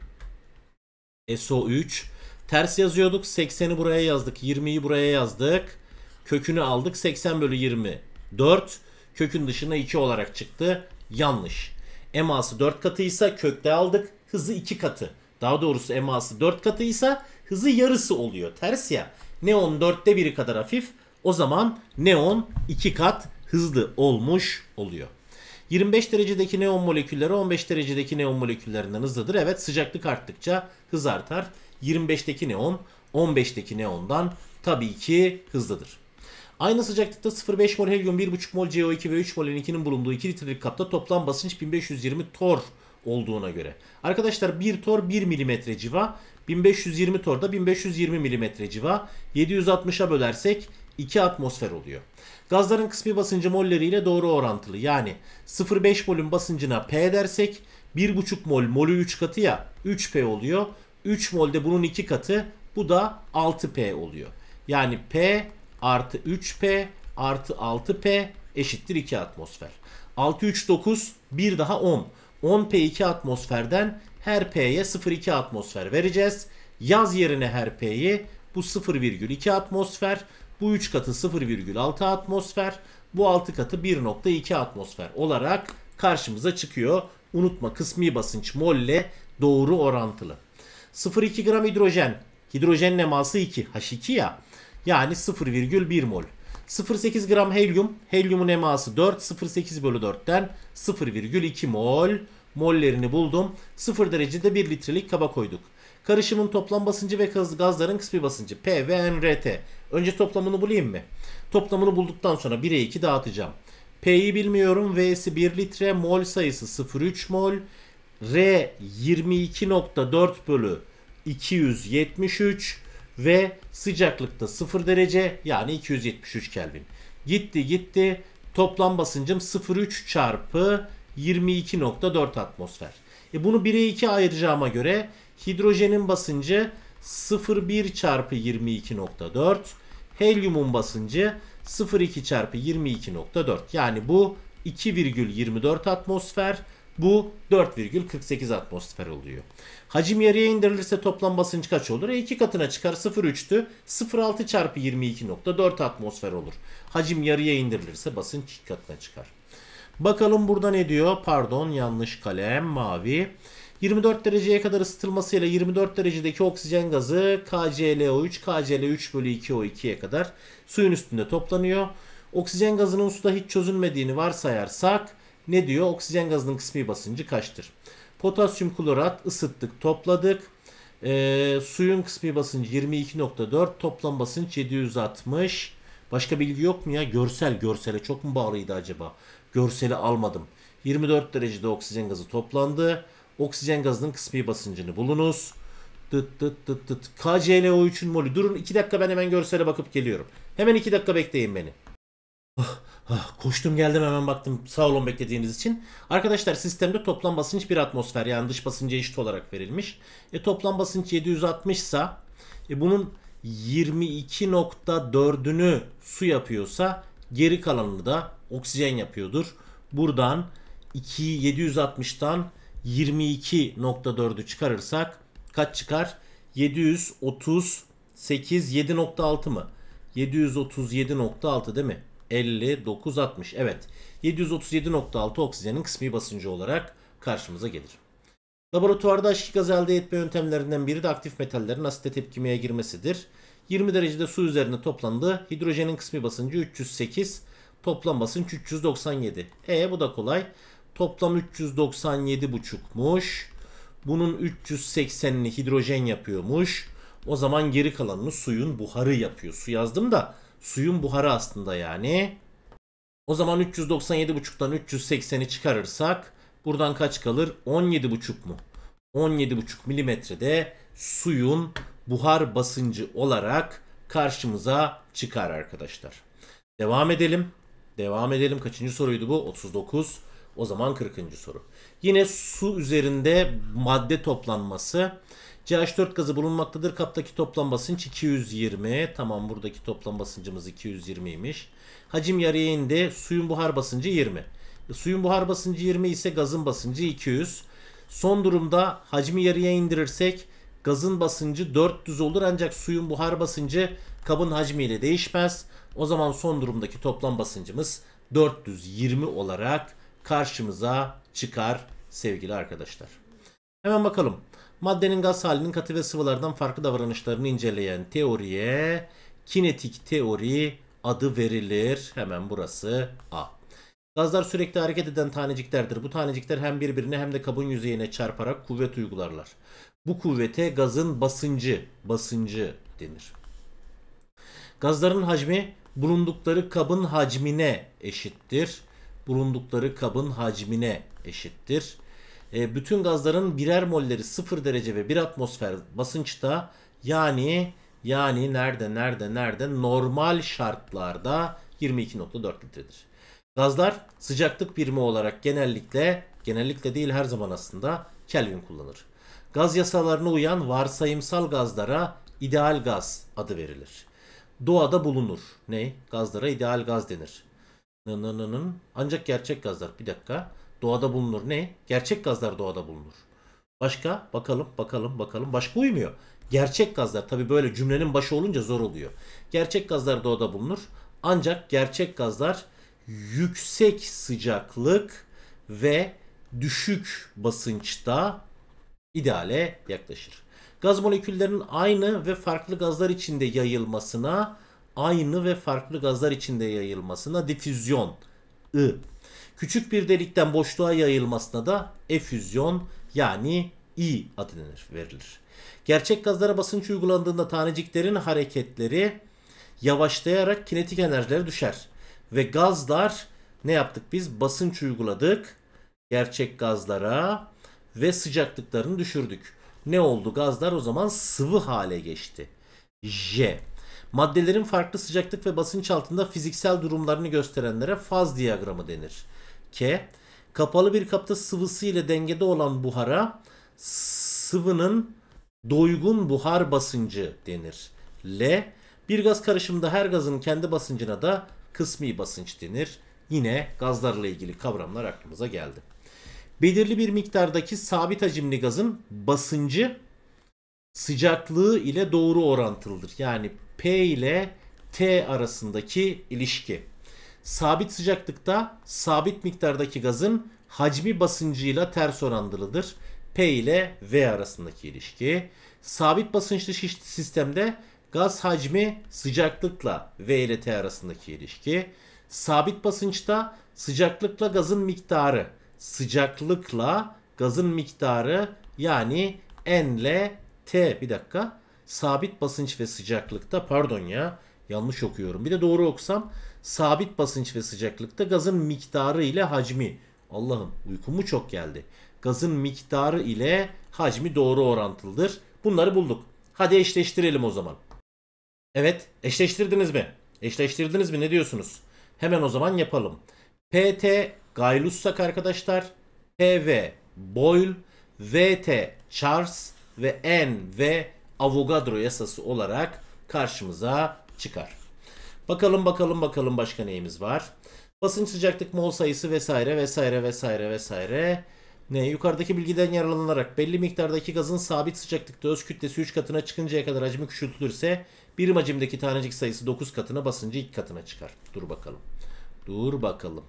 [SPEAKER 1] SO3 ters yazıyorduk. 80'i buraya yazdık. 20'yi buraya yazdık. Kökünü aldık. 80 bölü 20 4 kökün dışına 2 olarak çıktı. Yanlış. Eması 4 katıysa kökte aldık. Hızı 2 katı daha doğrusu eması 4 katıysa hızı yarısı oluyor. Ters ya. Neon 4'te biri kadar hafif. O zaman neon 2 kat hızlı olmuş oluyor. 25 derecedeki neon molekülleri 15 derecedeki neon moleküllerinden hızlıdır. Evet sıcaklık arttıkça hız artar. 25'teki neon 15'teki neondan tabii ki hızlıdır. Aynı sıcaklıkta 0,5 mol helyum, 1,5 mol CO2 ve 3 mol N2'nin bulunduğu 2 litrelik kapta toplam basınç 1520 tor olduğuna göre. Arkadaşlar 1 tor 1 mm civa. 1520 torda 1520 mm civa. 760'a bölersek 2 atmosfer oluyor. Gazların kısmi basıncı molleriyle doğru orantılı. Yani 0,5 molün basıncına P dersek 1,5 mol molü 3 katı ya 3P oluyor. 3 molde bunun 2 katı bu da 6P oluyor. Yani P artı 3P artı 6P eşittir 2 atmosfer. 6, 3, 9, bir daha 10. 10P2 atmosferden her P'ye 0,2 atmosfer vereceğiz. Yaz yerine her P'yi bu 0,2 atmosfer, bu 3 katı 0,6 atmosfer, bu 6 katı 1,2 atmosfer olarak karşımıza çıkıyor. Unutma kısmi basınç molle doğru orantılı. 0,2 gram hidrojen, hidrojen eması 2, H2 ya. Yani 0,1 mol. 0,8 gram helyum, helyumun eması 4, 0,8 bölü 4'ten 0,2 mol mollerini buldum. 0 derecede 1 litrelik kaba koyduk. Karışımın toplam basıncı ve gazların kısmi basıncı P ve MRT. Önce toplamını bulayım mı? Toplamını bulduktan sonra 1'e 2 dağıtacağım. P'yi bilmiyorum. V'si 1 litre. Mol sayısı 0,3 mol. R 22.4 bölü 273 ve sıcaklıkta 0 derece yani 273 Kelvin. Gitti gitti toplam basıncım 0,3 çarpı 22.4 atmosfer. E bunu 1'e 2 ayıracağıma göre hidrojenin basıncı 0,1 çarpı 22.4. Helyumun basıncı 0,2 çarpı 22.4. Yani bu 2,24 atmosfer. Bu 4,48 atmosfer oluyor. Hacim yarıya indirilirse toplam basınç kaç olur? E 2 katına çıkar 0,3'tü. 0,6 çarpı 22.4 atmosfer olur. Hacim yarıya indirilirse basınç 2 katına çıkar. Bakalım burada ne diyor? Pardon yanlış kalem mavi. 24 dereceye kadar ısıtılmasıyla 24 derecedeki oksijen gazı KClO3, KCl3 bölü 2O2'ye kadar suyun üstünde toplanıyor. Oksijen gazının suda hiç çözülmediğini varsayarsak ne diyor? Oksijen gazının kısmi basıncı kaçtır? Potasyum klorat ısıttık topladık. E, suyun kısmi basıncı 22.4 toplam basınç 760. Başka bilgi yok mu ya? Görsel görsele çok mu bağlıydı acaba? görseli almadım. 24 derecede oksijen gazı toplandı. Oksijen gazının kısmi basıncını bulunuz. Dıt dıt dıt dıt. KCNO3'ün molü. Durun 2 dakika ben hemen görsele bakıp geliyorum. Hemen 2 dakika bekleyin beni. Ah, ah, koştum geldim hemen baktım. Sağ olun beklediğiniz için. Arkadaşlar sistemde toplam basınç 1 atmosfer yani dış basıncı eşit olarak verilmiş. E, toplam basınç 760 ise e, bunun 22.4'ünü su yapıyorsa geri kalanını da oksijen yapıyordur. Buradan 2760'tan 22.4'ü çıkarırsak kaç çıkar? 738 7.6 mı? 737.6 değil mi? 5960. Evet. 737.6 oksijenin kısmi basıncı olarak karşımıza gelir. Laboratuvarda aşki gaz elde etme yöntemlerinden biri de aktif metallerin asite tepkimeye girmesidir. 20 derecede su üzerine toplandığı Hidrojenin kısmi basıncı 308 Toplam basınç 397. E bu da kolay. Toplam 397 buçukmuş. Bunun 380'ini hidrojen yapıyormuş. O zaman geri kalanını suyun buharı yapıyor. Su yazdım da suyun buharı aslında yani. O zaman 397,5'tan 380'i çıkarırsak buradan kaç kalır? 17,5 mu? 17,5 milimetrede suyun buhar basıncı olarak karşımıza çıkar arkadaşlar. Devam edelim. Devam edelim. Kaçıncı soruydu bu? 39. O zaman 40. soru. Yine su üzerinde madde toplanması. CH4 gazı bulunmaktadır. Kaptaki toplam basınç 220. Tamam buradaki toplam basıncımız 220'ymiş. Hacim yarıya indi. Suyun buhar basıncı 20. E, suyun buhar basıncı 20 ise gazın basıncı 200. Son durumda hacmi yarıya indirirsek gazın basıncı 400 olur ancak suyun buhar basıncı kabın hacmiyle değişmez. O zaman son durumdaki toplam basıncımız 420 olarak karşımıza çıkar sevgili arkadaşlar. Hemen bakalım. Maddenin gaz halinin katı ve sıvılardan farklı davranışlarını inceleyen teoriye kinetik teori adı verilir. Hemen burası A. Gazlar sürekli hareket eden taneciklerdir. Bu tanecikler hem birbirine hem de kabın yüzeyine çarparak kuvvet uygularlar. Bu kuvvete gazın basıncı, basıncı denir. Gazların hacmi bulundukları kabın hacmine eşittir. Bulundukları kabın hacmine eşittir. E, bütün gazların birer molleri 0 derece ve 1 atmosfer basınçta yani yani nerede nerede nerede normal şartlarda 22.4 litredir. Gazlar sıcaklık birimi olarak genellikle genellikle değil her zaman aslında Kelvin kullanır. Gaz yasalarına uyan varsayımsal gazlara ideal gaz adı verilir doğada bulunur. Ne? Gazlara ideal gaz denir. Nınınının. Ancak gerçek gazlar. Bir dakika. Doğada bulunur. Ne? Gerçek gazlar doğada bulunur. Başka? Bakalım, bakalım, bakalım. Başka uymuyor. Gerçek gazlar. Tabi böyle cümlenin başı olunca zor oluyor. Gerçek gazlar doğada bulunur. Ancak gerçek gazlar yüksek sıcaklık ve düşük basınçta ideale yaklaşır. Gaz moleküllerinin aynı ve farklı gazlar içinde yayılmasına, aynı ve farklı gazlar içinde yayılmasına difüzyon I. Küçük bir delikten boşluğa yayılmasına da efüzyon yani i adı verilir. Gerçek gazlara basınç uygulandığında taneciklerin hareketleri yavaşlayarak kinetik enerjileri düşer. Ve gazlar ne yaptık biz? Basınç uyguladık gerçek gazlara ve sıcaklıklarını düşürdük. Ne oldu? Gazlar o zaman sıvı hale geçti. J. Maddelerin farklı sıcaklık ve basınç altında fiziksel durumlarını gösterenlere faz diyagramı denir. K. Kapalı bir kapta sıvısı ile dengede olan buhara sıvının doygun buhar basıncı denir. L. Bir gaz karışımında her gazın kendi basıncına da kısmi basınç denir. Yine gazlarla ilgili kavramlar aklımıza geldi belirli bir miktardaki sabit hacimli gazın basıncı sıcaklığı ile doğru orantılıdır. Yani P ile T arasındaki ilişki. Sabit sıcaklıkta sabit miktardaki gazın hacmi basıncıyla ters orantılıdır. P ile V arasındaki ilişki. Sabit basınçlı sistemde gaz hacmi sıcaklıkla V ile T arasındaki ilişki. Sabit basınçta sıcaklıkla gazın miktarı sıcaklıkla gazın miktarı yani N ile T bir dakika sabit basınç ve sıcaklıkta pardon ya yanlış okuyorum. Bir de doğru okusam sabit basınç ve sıcaklıkta gazın miktarı ile hacmi. Allah'ım uykumu çok geldi. Gazın miktarı ile hacmi doğru orantılıdır. Bunları bulduk. Hadi eşleştirelim o zaman. Evet eşleştirdiniz mi? Eşleştirdiniz mi ne diyorsunuz? Hemen o zaman yapalım. PT Gaylussak arkadaşlar. P.V. Boyle, V.T. Charles ve N.V. Avogadro yasası olarak karşımıza çıkar. Bakalım bakalım bakalım başka neyimiz var. Basınç sıcaklık mol sayısı vesaire vesaire vesaire vesaire. Ne yukarıdaki bilgiden yararlanarak belli miktardaki gazın sabit sıcaklıkta öz kütlesi 3 katına çıkıncaya kadar hacmi küçültülürse birim hacimdeki tanecik sayısı 9 katına basıncı 2 katına çıkar. Dur bakalım. Dur bakalım.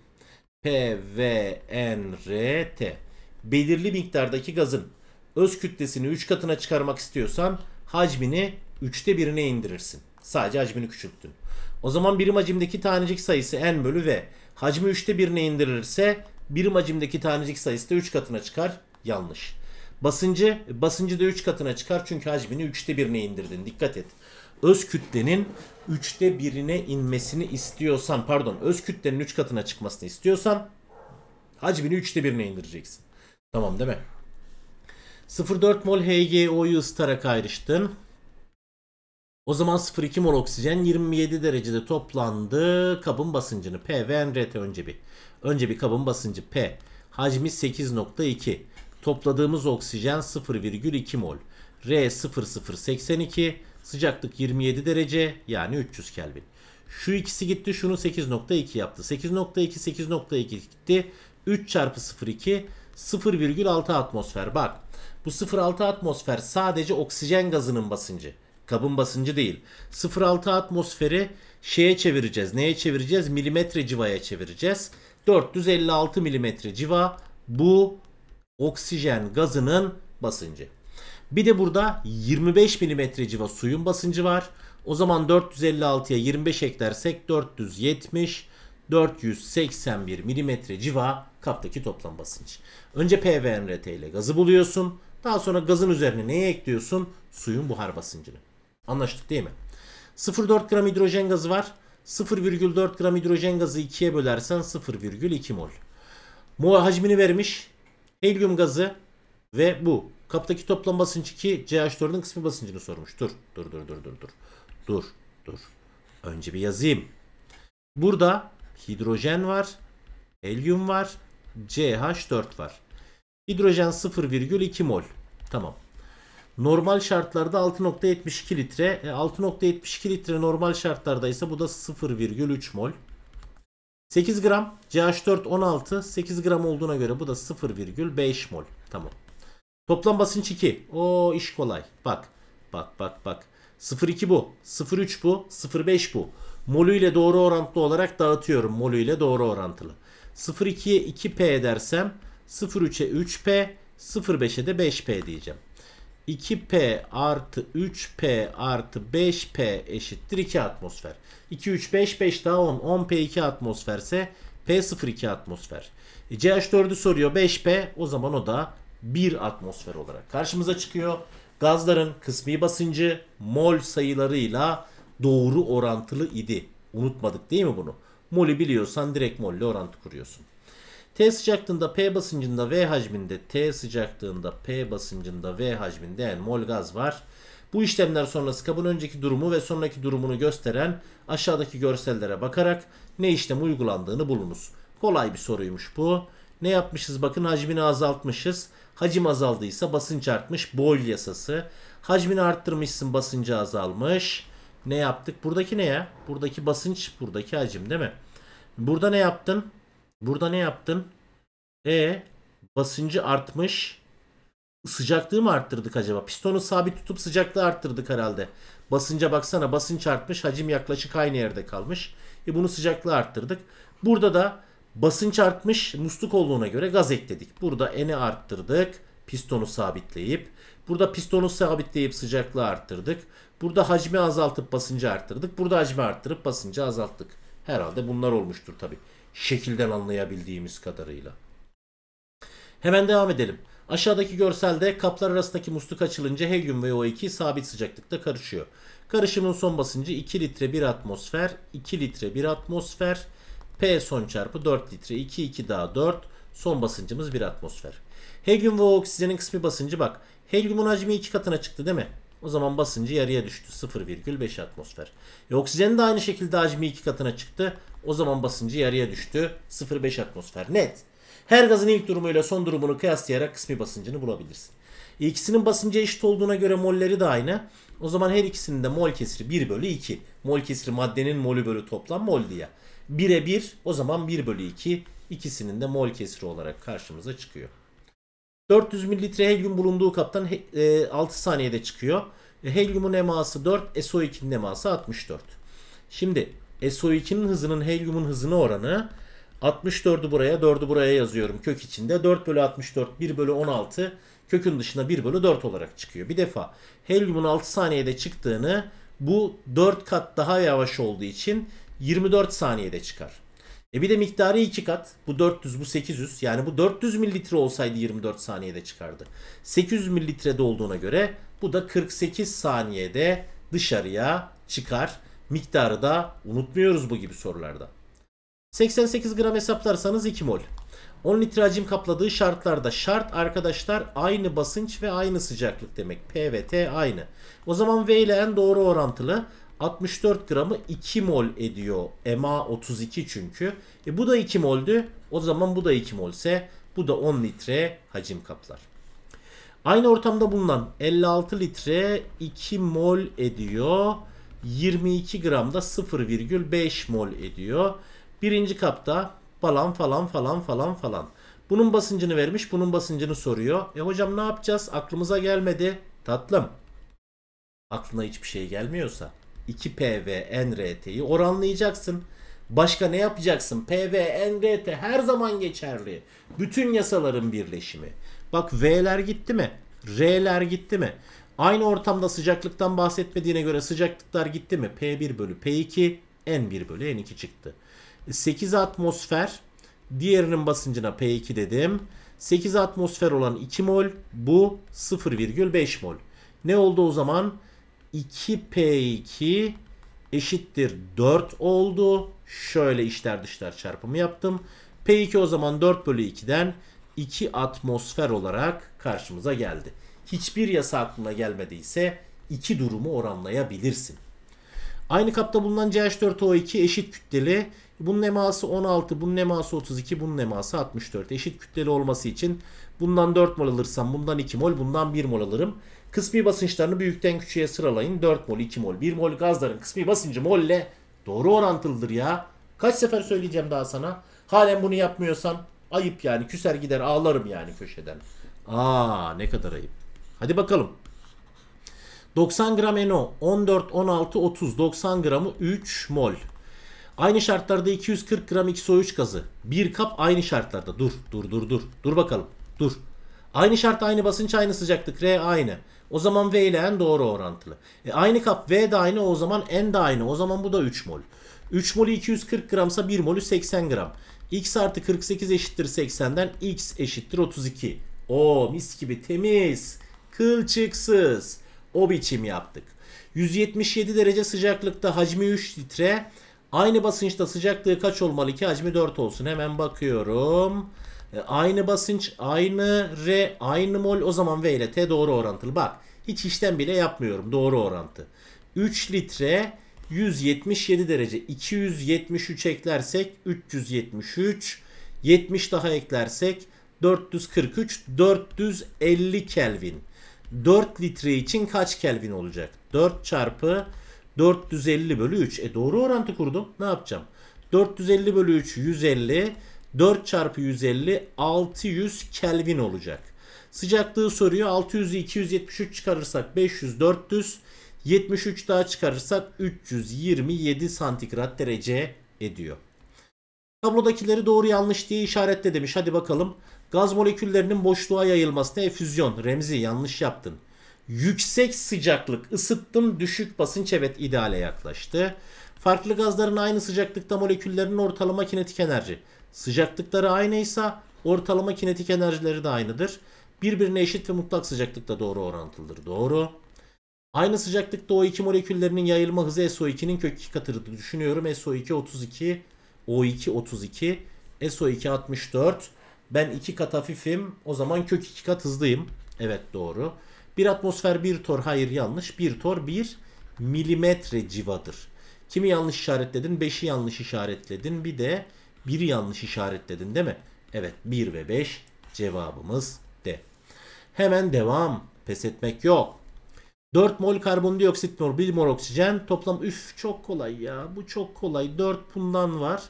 [SPEAKER 1] PVNRT. Belirli miktardaki gazın öz kütlesini 3 katına çıkarmak istiyorsan hacmini 3'te birine indirirsin. Sadece hacmini küçülttün. O zaman birim hacimdeki tanecik sayısı n bölü v. Hacmi 3'te 1'ine indirilirse birim hacimdeki tanecik sayısı da 3 katına çıkar. Yanlış. Basıncı basıncı da 3 katına çıkar çünkü hacmini 3'te 1'ine indirdin. Dikkat et öz kütlenin üçte birine inmesini istiyorsan pardon öz kütlenin üç katına çıkmasını istiyorsan hacmini üçte birine indireceksin. Tamam değil mi? 0,4 mol HGO'yu ısıtarak ayrıştın. O zaman 0,2 mol oksijen 27 derecede toplandı. Kabın basıncını P ve NRT önce bir. Önce bir kabın basıncı P. Hacmi 8.2. Topladığımız oksijen 0,2 mol. R 0082 Sıcaklık 27 derece yani 300 Kelvin. Şu ikisi gitti şunu 8.2 yaptı. 8.2 8.2 gitti. 3 çarpı 0.2 0,6 atmosfer. Bak bu 0,6 atmosfer sadece oksijen gazının basıncı. Kabın basıncı değil. 0,6 atmosferi şeye çevireceğiz. Neye çevireceğiz? Milimetre civaya çevireceğiz. 456 milimetre civa bu oksijen gazının basıncı. Bir de burada 25 mm civa suyun basıncı var. O zaman 456'ya 25 eklersek 470 481 mm civa kaptaki toplam basınç. Önce PVMRT ile gazı buluyorsun. Daha sonra gazın üzerine neye ekliyorsun? Suyun buhar basıncını. Anlaştık değil mi? 0,4 gram hidrojen gazı var. 0,4 gram hidrojen gazı 2'ye bölersen 0,2 mol. Mol hacmini vermiş. Helyum gazı ve bu Kaptaki toplam basınç ki CH4'ün kısmi basıncını sormuş. Dur, dur, dur, dur, dur, dur. Dur, dur. Önce bir yazayım. Burada hidrojen var, helyum var, CH4 var. Hidrojen 0,2 mol. Tamam. Normal şartlarda 6.72 litre. 6.72 e, litre normal şartlarda ise bu da 0,3 mol. 8 gram CH4 16 8 gram olduğuna göre bu da 0,5 mol. Tamam. Toplam basınç 2. O iş kolay. Bak. Bak bak bak. 0.2 bu. 0.3 bu. 0.5 bu. Molü ile doğru orantılı olarak dağıtıyorum. Molü ile doğru orantılı. 0.2'ye 2P dersem 0.3'e 3P 0.5'e de 5P diyeceğim. 2P artı 3P artı 5P eşittir 2 atmosfer. 2, 3, 5, 5 daha 10. 10P 2 atmosferse P 0,2 atmosfer. E, CH4'ü soruyor 5P o zaman o da bir atmosfer olarak karşımıza çıkıyor. Gazların kısmi basıncı mol sayılarıyla doğru orantılı idi. Unutmadık değil mi bunu? Mol'ü biliyorsan direkt mol'le orantı kuruyorsun. T sıcaklığında P basıncında V hacminde, T sıcaklığında P basıncında V hacminde yani mol gaz var. Bu işlemler sonrası kabın önceki durumu ve sonraki durumunu gösteren aşağıdaki görsellere bakarak ne işlem uygulandığını bulunuz. Kolay bir soruymuş bu. Ne yapmışız? Bakın hacmini azaltmışız. Hacim azaldıysa basınç artmış. Boyle yasası. Hacmini arttırmışsın basıncı azalmış. Ne yaptık? Buradaki ne ya? Buradaki basınç, buradaki hacim değil mi? Burada ne yaptın? Burada ne yaptın? E basıncı artmış. Sıcaklığı mı arttırdık acaba? Pistonu sabit tutup sıcaklığı arttırdık herhalde. Basınca baksana basınç artmış. Hacim yaklaşık aynı yerde kalmış. E bunu sıcaklığı arttırdık. Burada da Basınç artmış musluk olduğuna göre gaz ekledik. Burada eni arttırdık. Pistonu sabitleyip. Burada pistonu sabitleyip sıcaklığı arttırdık. Burada hacmi azaltıp basıncı arttırdık. Burada hacmi arttırıp basıncı azalttık. Herhalde bunlar olmuştur tabi. Şekilden anlayabildiğimiz kadarıyla. Hemen devam edelim. Aşağıdaki görselde kaplar arasındaki musluk açılınca helyum ve O2 sabit sıcaklıkta karışıyor. Karışımın son basıncı 2 litre 1 atmosfer, 2 litre 1 atmosfer, P son çarpı 4 litre. 2 2 daha 4. Son basıncımız 1 atmosfer. Helyum ve oksijenin kısmi basıncı bak. Helyumun hacmi 2 katına çıktı değil mi? O zaman basıncı yarıya düştü. 0,5 atmosfer. E oksijen de aynı şekilde hacmi 2 katına çıktı. O zaman basıncı yarıya düştü. 0,5 atmosfer. Net. Her gazın ilk durumuyla son durumunu kıyaslayarak kısmi basıncını bulabilirsin. İkisinin basıncı eşit olduğuna göre molleri de aynı. O zaman her ikisinin de mol kesiri 1 bölü 2. Mol kesiri maddenin molü bölü toplam mol diye. Bire bir, o zaman 1 bölü 2 ikisinin de mol kesri olarak karşımıza çıkıyor. 400 mililitre helyum bulunduğu kaptan 6 e, saniyede çıkıyor. E, helyumun eması 4, SO2'nin eması 64. Şimdi SO2'nin hızının helyumun hızına oranı 64'ü buraya 4'ü buraya yazıyorum kök içinde. 4 bölü 64 1 bölü 16 kökün dışına 1 bölü 4 olarak çıkıyor. Bir defa helyumun 6 saniyede çıktığını bu 4 kat daha yavaş olduğu için 24 saniyede çıkar. E bir de miktarı 2 kat. Bu 400 bu 800. Yani bu 400 mililitre olsaydı 24 saniyede çıkardı. 800 mililitrede olduğuna göre bu da 48 saniyede dışarıya çıkar. Miktarı da unutmuyoruz bu gibi sorularda. 88 gram hesaplarsanız 2 mol. 10 litre hacim kapladığı şartlarda şart arkadaşlar aynı basınç ve aynı sıcaklık demek. P ve T aynı. O zaman V ile N doğru orantılı. 64 gramı 2 mol ediyor. MA 32 çünkü. E bu da 2 moldü. O zaman bu da 2 molse bu da 10 litre hacim kaplar. Aynı ortamda bulunan 56 litre 2 mol ediyor. 22 gram da 0,5 mol ediyor. Birinci kapta falan falan falan falan falan. Bunun basıncını vermiş, bunun basıncını soruyor. E hocam ne yapacağız? Aklımıza gelmedi. Tatlım. Aklına hiçbir şey gelmiyorsa 2PV NRT'yi oranlayacaksın. Başka ne yapacaksın? PV, NRT her zaman geçerli. Bütün yasaların birleşimi. Bak V'ler gitti mi? R'ler gitti mi? Aynı ortamda sıcaklıktan bahsetmediğine göre sıcaklıklar gitti mi? P1 bölü P2, N1 bölü N2 çıktı. 8 atmosfer, diğerinin basıncına P2 dedim. 8 atmosfer olan 2 mol, bu 0,5 mol. Ne oldu o zaman? 2P2 eşittir 4 oldu. Şöyle işler dışlar çarpımı yaptım. P2 o zaman 4 bölü 2'den 2 atmosfer olarak karşımıza geldi. Hiçbir yasa aklına gelmediyse iki durumu oranlayabilirsin. Aynı kapta bulunan CH4O2 eşit kütleli. Bunun eması 16, bunun eması 32, bunun eması 64. Eşit kütleli olması için bundan 4 mol alırsam bundan 2 mol, bundan 1 mol alırım. Kısmi basınçlarını büyükten küçüğe sıralayın. 4 mol, 2 mol, 1 mol gazların kısmi basıncı molle doğru orantılıdır ya. Kaç sefer söyleyeceğim daha sana. Halen bunu yapmıyorsan ayıp yani. Küser gider ağlarım yani köşeden. Aa ne kadar ayıp. Hadi bakalım. 90 gram NO 14, 16, 30. 90 gramı 3 mol. Aynı şartlarda 240 gram 2 o 3 gazı. 1 kap aynı şartlarda. Dur, dur, dur, dur. Dur bakalım. Dur. Aynı şart aynı basınç aynı sıcaklık R aynı. O zaman V ile N doğru orantılı. E aynı kap V de aynı o zaman N de aynı. O zaman bu da 3 mol. 3 mol 240 gramsa 1 molü 80 gram. X artı 48 eşittir 80'den X eşittir 32. O mis gibi temiz. Kılçıksız. O biçim yaptık. 177 derece sıcaklıkta hacmi 3 litre. Aynı basınçta sıcaklığı kaç olmalı ki hacmi 4 olsun. Hemen bakıyorum. E, aynı basınç, aynı R, aynı mol o zaman V ile T doğru orantılı. Bak hiç işten bile yapmıyorum. Doğru orantı. 3 litre 177 derece. 273 eklersek 373. 70 daha eklersek 443. 450 Kelvin. 4 litre için kaç Kelvin olacak? 4 çarpı 450 bölü 3. E doğru orantı kurdum. Ne yapacağım? 450 bölü 3 150. 4 çarpı 150 600 Kelvin olacak. Sıcaklığı soruyor. 600'ü 273 çıkarırsak 500 400 73 daha çıkarırsak 327 santigrat derece ediyor. Tablodakileri doğru yanlış diye işaretle demiş. Hadi bakalım. Gaz moleküllerinin boşluğa yayılması ne? Füzyon. Remzi yanlış yaptın. Yüksek sıcaklık ısıttım düşük basınç evet ideale yaklaştı. Farklı gazların aynı sıcaklıkta moleküllerinin ortalama kinetik enerji. Sıcaklıkları aynıysa ortalama kinetik enerjileri de aynıdır. Birbirine eşit ve mutlak sıcaklıkta doğru orantılıdır. Doğru. Aynı sıcaklıkta O2 moleküllerinin yayılma hızı SO2'nin kök iki katıdır. Düşünüyorum SO2 32, O2 32, SO2 64. Ben iki kat hafifim. O zaman kök iki kat hızlıyım. Evet doğru. Bir atmosfer bir tor. Hayır yanlış. Bir tor bir milimetre civadır. Kimi yanlış işaretledin? beşi yanlış işaretledin. Bir de bir yanlış işaretledin değil mi? Evet 1 ve 5 cevabımız D. Hemen devam. Pes etmek yok. 4 mol karbondioksit mol 1 mol oksijen toplam üf çok kolay ya bu çok kolay 4 bundan var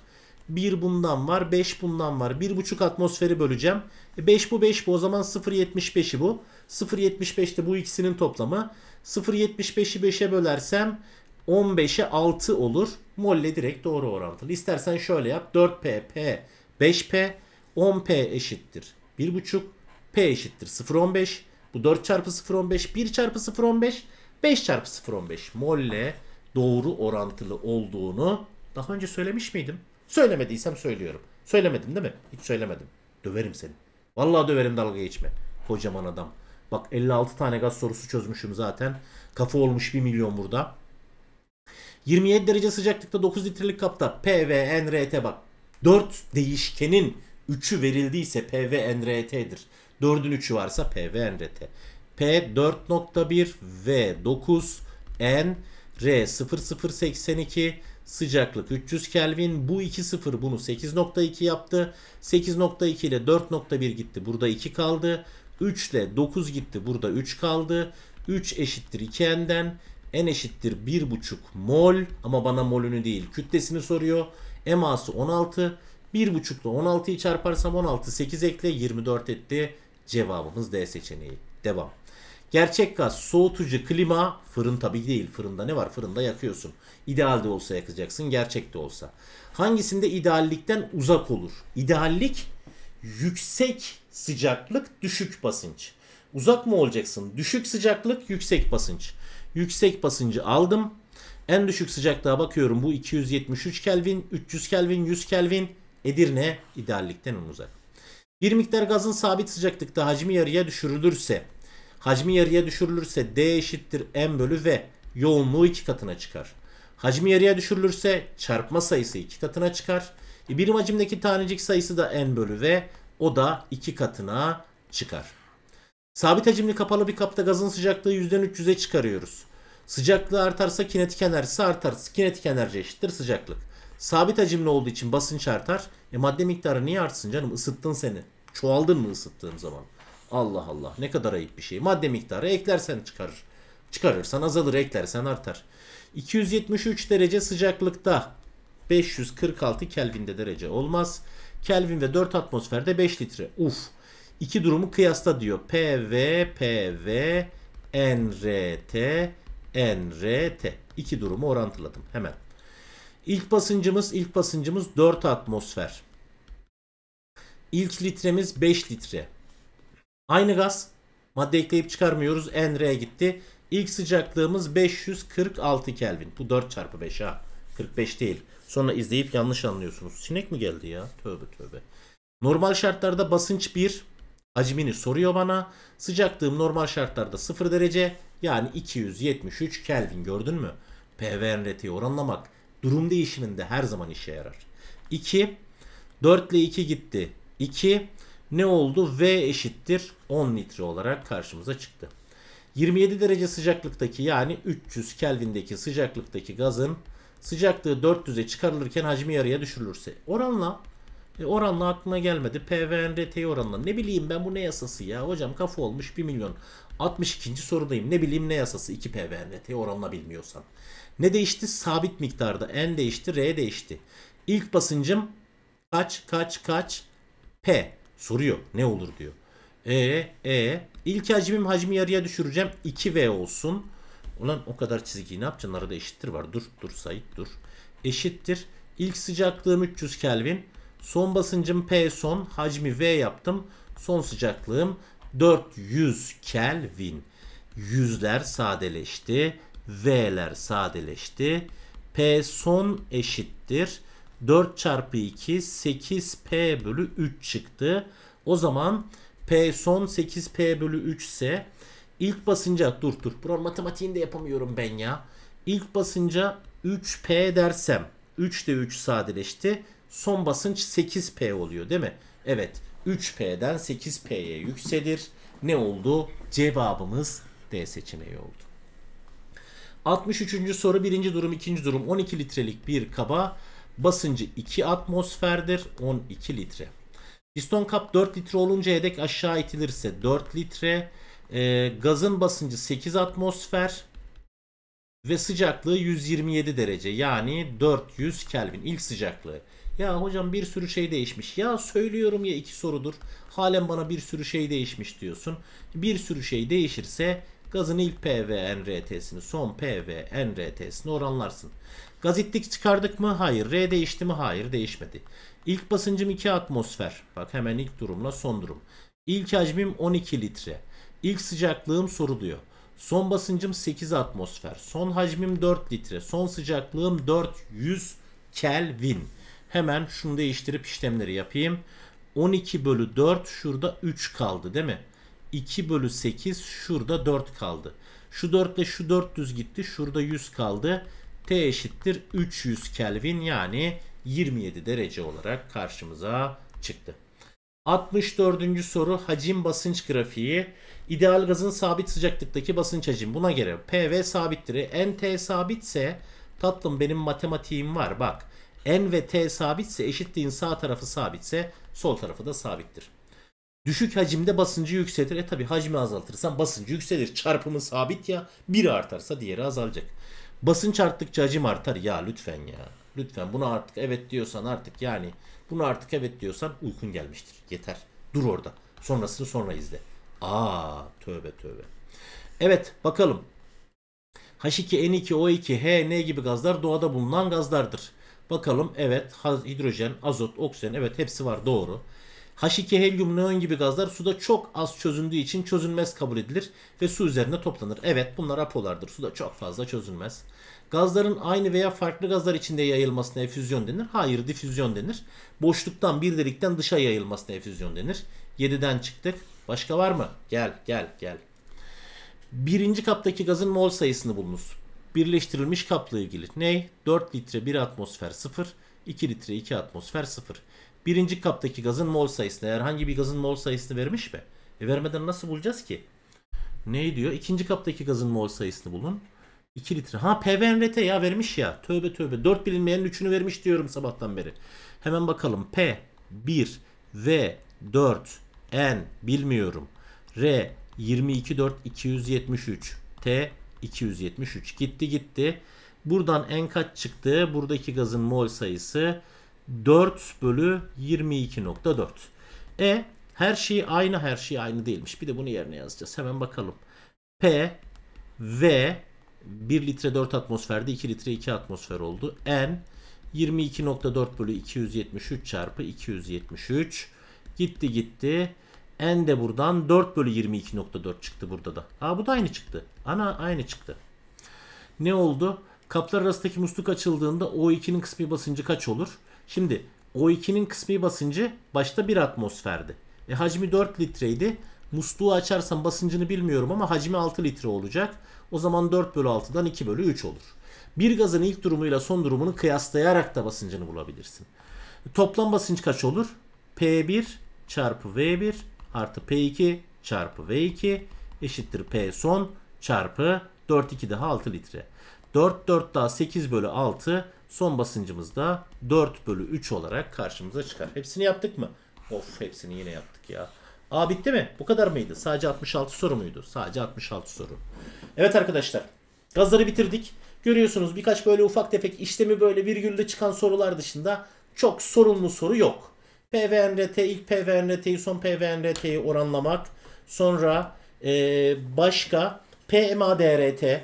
[SPEAKER 1] 1 bundan var 5 bundan var 1,5 atmosferi böleceğim e 5 bu 5 bu o zaman 0,75'i bu 0,75 de bu ikisinin toplamı 0,75'i 5'e bölersem 15'e 6 olur. Molle direkt doğru orantılı. İstersen şöyle yap. 4P, P, 5P, 10P eşittir. 1,5, P eşittir 0,15. Bu 4 çarpı 0,15, 1 çarpı 0,15, 5 çarpı 0,15. Molle doğru orantılı olduğunu daha önce söylemiş miydim? Söylemediysem söylüyorum. Söylemedim değil mi? Hiç söylemedim. Döverim seni. Vallahi döverim dalga geçme. Kocaman adam. Bak 56 tane gaz sorusu çözmüşüm zaten. Kafa olmuş 1 milyon burada. 27 derece sıcaklıkta 9 litrelik kapta PVNRT bak. 4 değişkenin 3'ü verildiyse PVNRT'dir. ve NRT'dir. 4'ün 3'ü varsa P ve NRT. P 4.1 V 9 N R 0082 sıcaklık 300 Kelvin. Bu 2 0 bunu 8.2 yaptı. 8.2 ile 4.1 gitti. Burada 2 kaldı. 3 ile 9 gitti. Burada 3 kaldı. 3 eşittir 2N'den. N eşittir 1,5 mol ama bana molünü değil kütlesini soruyor. Eması 16. 1,5 ile 16'yı çarparsam 16 8 ekle 24 etti. Cevabımız D seçeneği. Devam. Gerçek gaz, soğutucu, klima, fırın tabi değil. Fırında ne var? Fırında yakıyorsun. İdealde olsa yakacaksın, gerçekte olsa. Hangisinde ideallikten uzak olur? İdeallik yüksek sıcaklık, düşük basınç. Uzak mı olacaksın? Düşük sıcaklık, yüksek basınç. Yüksek basıncı aldım. En düşük sıcaklığa bakıyorum. Bu 273 Kelvin, 300 Kelvin, 100 Kelvin. Edirne ideallikten uzak. Bir miktar gazın sabit sıcaklıkta hacmi yarıya düşürülürse, hacmi yarıya düşürülürse D eşittir M bölü V yoğunluğu iki katına çıkar. Hacmi yarıya düşürülürse çarpma sayısı iki katına çıkar. E birim hacimdeki tanecik sayısı da N bölü V o da iki katına çıkar. Sabit hacimli kapalı bir kapta gazın sıcaklığı %'den 300'e çıkarıyoruz. Sıcaklığı artarsa kinetik enerjisi artar. Kinetik enerji eşittir sıcaklık. Sabit hacimli olduğu için basınç artar. E madde miktarı niye artsın canım? Isıttın seni. Çoğaldın mı ısıttığın zaman? Allah Allah ne kadar ayıp bir şey. Madde miktarı eklersen çıkarır. Çıkarırsan azalır eklersen artar. 273 derece sıcaklıkta 546 Kelvin'de derece olmaz. Kelvin ve 4 atmosferde 5 litre. Uf İki durumu kıyasla diyor. PV, PV, NRT, NRT. İki durumu orantıladım hemen. İlk basıncımız, ilk basıncımız 4 atmosfer. İlk litremiz 5 litre. Aynı gaz. Madde ekleyip çıkarmıyoruz. NR'ye gitti. İlk sıcaklığımız 546 Kelvin. Bu 4 çarpı 5 ha. 45 değil. Sonra izleyip yanlış anlıyorsunuz. Sinek mi geldi ya? Tövbe tövbe. Normal şartlarda basınç 1 hacmini soruyor bana. Sıcaklığım normal şartlarda 0 derece yani 273 Kelvin gördün mü? PVNRT'yi oranlamak durum değişiminde her zaman işe yarar. 2 4 ile 2 gitti. 2 ne oldu? V eşittir 10 litre olarak karşımıza çıktı. 27 derece sıcaklıktaki yani 300 Kelvin'deki sıcaklıktaki gazın sıcaklığı 400'e çıkarılırken hacmi yarıya düşürülürse oranla e, oranla aklına gelmedi. PVNRT oranla. Ne bileyim ben bu ne yasası ya. Hocam kafa olmuş 1 milyon. 62. sorudayım. Ne bileyim ne yasası 2 PVNRT oranla bilmiyorsan. Ne değişti? Sabit miktarda. N değişti. R değişti. İlk basıncım kaç kaç kaç P soruyor. Ne olur diyor. E E ilk hacmim hacmi yarıya düşüreceğim. 2V olsun. Ulan o kadar çizgiyi ne yapacaksın? Arada eşittir var. Dur dur Sait dur. Eşittir. İlk sıcaklığım 300 Kelvin. Son basıncım P son. Hacmi V yaptım. Son sıcaklığım 400 Kelvin. Yüzler sadeleşti. V'ler sadeleşti. P son eşittir. 4 çarpı 2 8 P bölü 3 çıktı. O zaman P son 8 P bölü 3 ise ilk basınca dur dur. Buranın matematiğini de yapamıyorum ben ya. İlk basınca 3P dersem 3 de 3 sadeleşti son basınç 8P oluyor değil mi? Evet 3P'den 8P'ye yükselir. Ne oldu? Cevabımız D seçeneği oldu. 63. soru birinci durum ikinci durum 12 litrelik bir kaba basıncı 2 atmosferdir 12 litre. Piston kap 4 litre olunca dek aşağı itilirse 4 litre. E, gazın basıncı 8 atmosfer ve sıcaklığı 127 derece yani 400 Kelvin ilk sıcaklığı ya hocam bir sürü şey değişmiş. Ya söylüyorum ya iki sorudur. Halen bana bir sürü şey değişmiş diyorsun. Bir sürü şey değişirse gazın ilk PVnRT'sini son PV oranlarsın. Gazitlik çıkardık mı? Hayır. R değişti mi? Hayır değişmedi. İlk basıncım 2 atmosfer. Bak hemen ilk durumla son durum. İlk hacmim 12 litre. İlk sıcaklığım soruluyor. Son basıncım 8 atmosfer. Son hacmim 4 litre. Son sıcaklığım 400 Kelvin. Hemen şunu değiştirip işlemleri yapayım. 12 bölü 4 şurada 3 kaldı değil mi? 2 bölü 8 şurada 4 kaldı. Şu 4 ile şu 400 gitti. Şurada 100 kaldı. T eşittir 300 Kelvin yani 27 derece olarak karşımıza çıktı. 64. soru hacim basınç grafiği. İdeal gazın sabit sıcaklıktaki basınç hacim. Buna göre PV sabittir. E, NT sabitse tatlım benim matematiğim var bak n ve t sabitse eşitliğin sağ tarafı sabitse sol tarafı da sabittir. Düşük hacimde basıncı yükselir. E tabi hacmi azaltırsan basıncı yükselir. Çarpımı sabit ya. Biri artarsa diğeri azalacak. Basınç arttıkça hacim artar. Ya lütfen ya. Lütfen bunu artık evet diyorsan artık yani bunu artık evet diyorsan uykun gelmiştir. Yeter. Dur orada. Sonrasını sonra izle. Aa tövbe tövbe. Evet bakalım. H2, N2, O2, H, N gibi gazlar doğada bulunan gazlardır. Bakalım evet hidrojen, azot, oksijen evet hepsi var doğru. H2 helyum, neon gibi gazlar suda çok az çözündüğü için çözünmez kabul edilir ve su üzerinde toplanır. Evet bunlar apolardır. Suda çok fazla çözünmez. Gazların aynı veya farklı gazlar içinde yayılmasına efüzyon denir. Hayır difüzyon denir. Boşluktan bir delikten dışa yayılmasına efüzyon denir. 7'den çıktık. Başka var mı? Gel gel gel. Birinci kaptaki gazın mol sayısını bulunuz. Birleştirilmiş kapla ilgili. Ney? 4 litre 1 atmosfer 0, 2 litre 2 atmosfer 0. Birinci kaptaki gazın mol sayısını, herhangi bir gazın mol sayısını vermiş mi? E vermeden nasıl bulacağız ki? Ne diyor? İkinci kaptaki gazın mol sayısını bulun. 2 litre. Ha PVNRT ya vermiş ya. Tövbe tövbe. 4 bilinmeyenin 3'ünü vermiş diyorum sabahtan beri. Hemen bakalım. P 1 V 4 N bilmiyorum. R 22 4 273 T 273 gitti gitti. Buradan en kaç çıktı? Buradaki gazın mol sayısı 4 bölü 22.4. E her şey aynı her şey aynı değilmiş. Bir de bunu yerine yazacağız. Hemen bakalım. P V 1 litre 4 atmosferde 2 litre 2 atmosfer oldu. N 22.4 bölü 273 çarpı 273 gitti gitti. N de buradan 4 bölü 22.4 çıktı burada da. Aa bu da aynı çıktı. Ana aynı çıktı. Ne oldu? Kaplar arasındaki musluk açıldığında O2'nin kısmi basıncı kaç olur? Şimdi O2'nin kısmi basıncı başta 1 atmosferdi. E hacmi 4 litreydi. Musluğu açarsam basıncını bilmiyorum ama hacmi 6 litre olacak. O zaman 4 bölü 6'dan 2 bölü 3 olur. Bir gazın ilk durumuyla son durumunu kıyaslayarak da basıncını bulabilirsin. Toplam basınç kaç olur? P1 çarpı V1 artı P2 çarpı V2 eşittir P son çarpı 4 2 daha 6 litre. 4 4 daha 8 bölü 6 son basıncımız da 4 bölü 3 olarak karşımıza çıkar. Hepsini yaptık mı? Of hepsini yine yaptık ya. A bitti mi? Bu kadar mıydı? Sadece 66 soru muydu? Sadece 66 soru. Evet arkadaşlar. Gazları bitirdik. Görüyorsunuz birkaç böyle ufak tefek işlemi böyle virgülde çıkan sorular dışında çok sorunlu soru yok. PVNRT ilk PVNRT'yi son PVNRT'yi oranlamak. Sonra e, başka PMADRT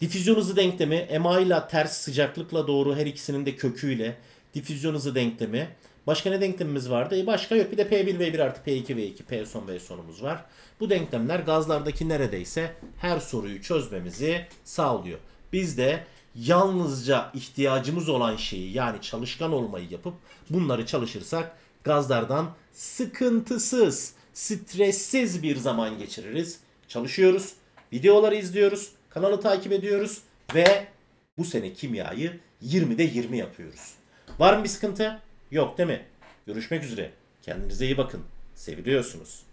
[SPEAKER 1] difüzyon hızı denklemi MA ile ters sıcaklıkla doğru her ikisinin de köküyle difüzyon hızı denklemi. Başka ne denklemimiz vardı? E başka yok. Bir de P1 V1 artı P2 V2 P son V sonumuz var. Bu denklemler gazlardaki neredeyse her soruyu çözmemizi sağlıyor. Biz de yalnızca ihtiyacımız olan şeyi yani çalışkan olmayı yapıp bunları çalışırsak gazlardan sıkıntısız, stressiz bir zaman geçiririz. Çalışıyoruz, videoları izliyoruz, kanalı takip ediyoruz ve bu sene kimyayı 20'de 20 yapıyoruz. Var mı bir sıkıntı? Yok değil mi? Görüşmek üzere. Kendinize iyi bakın. Seviliyorsunuz.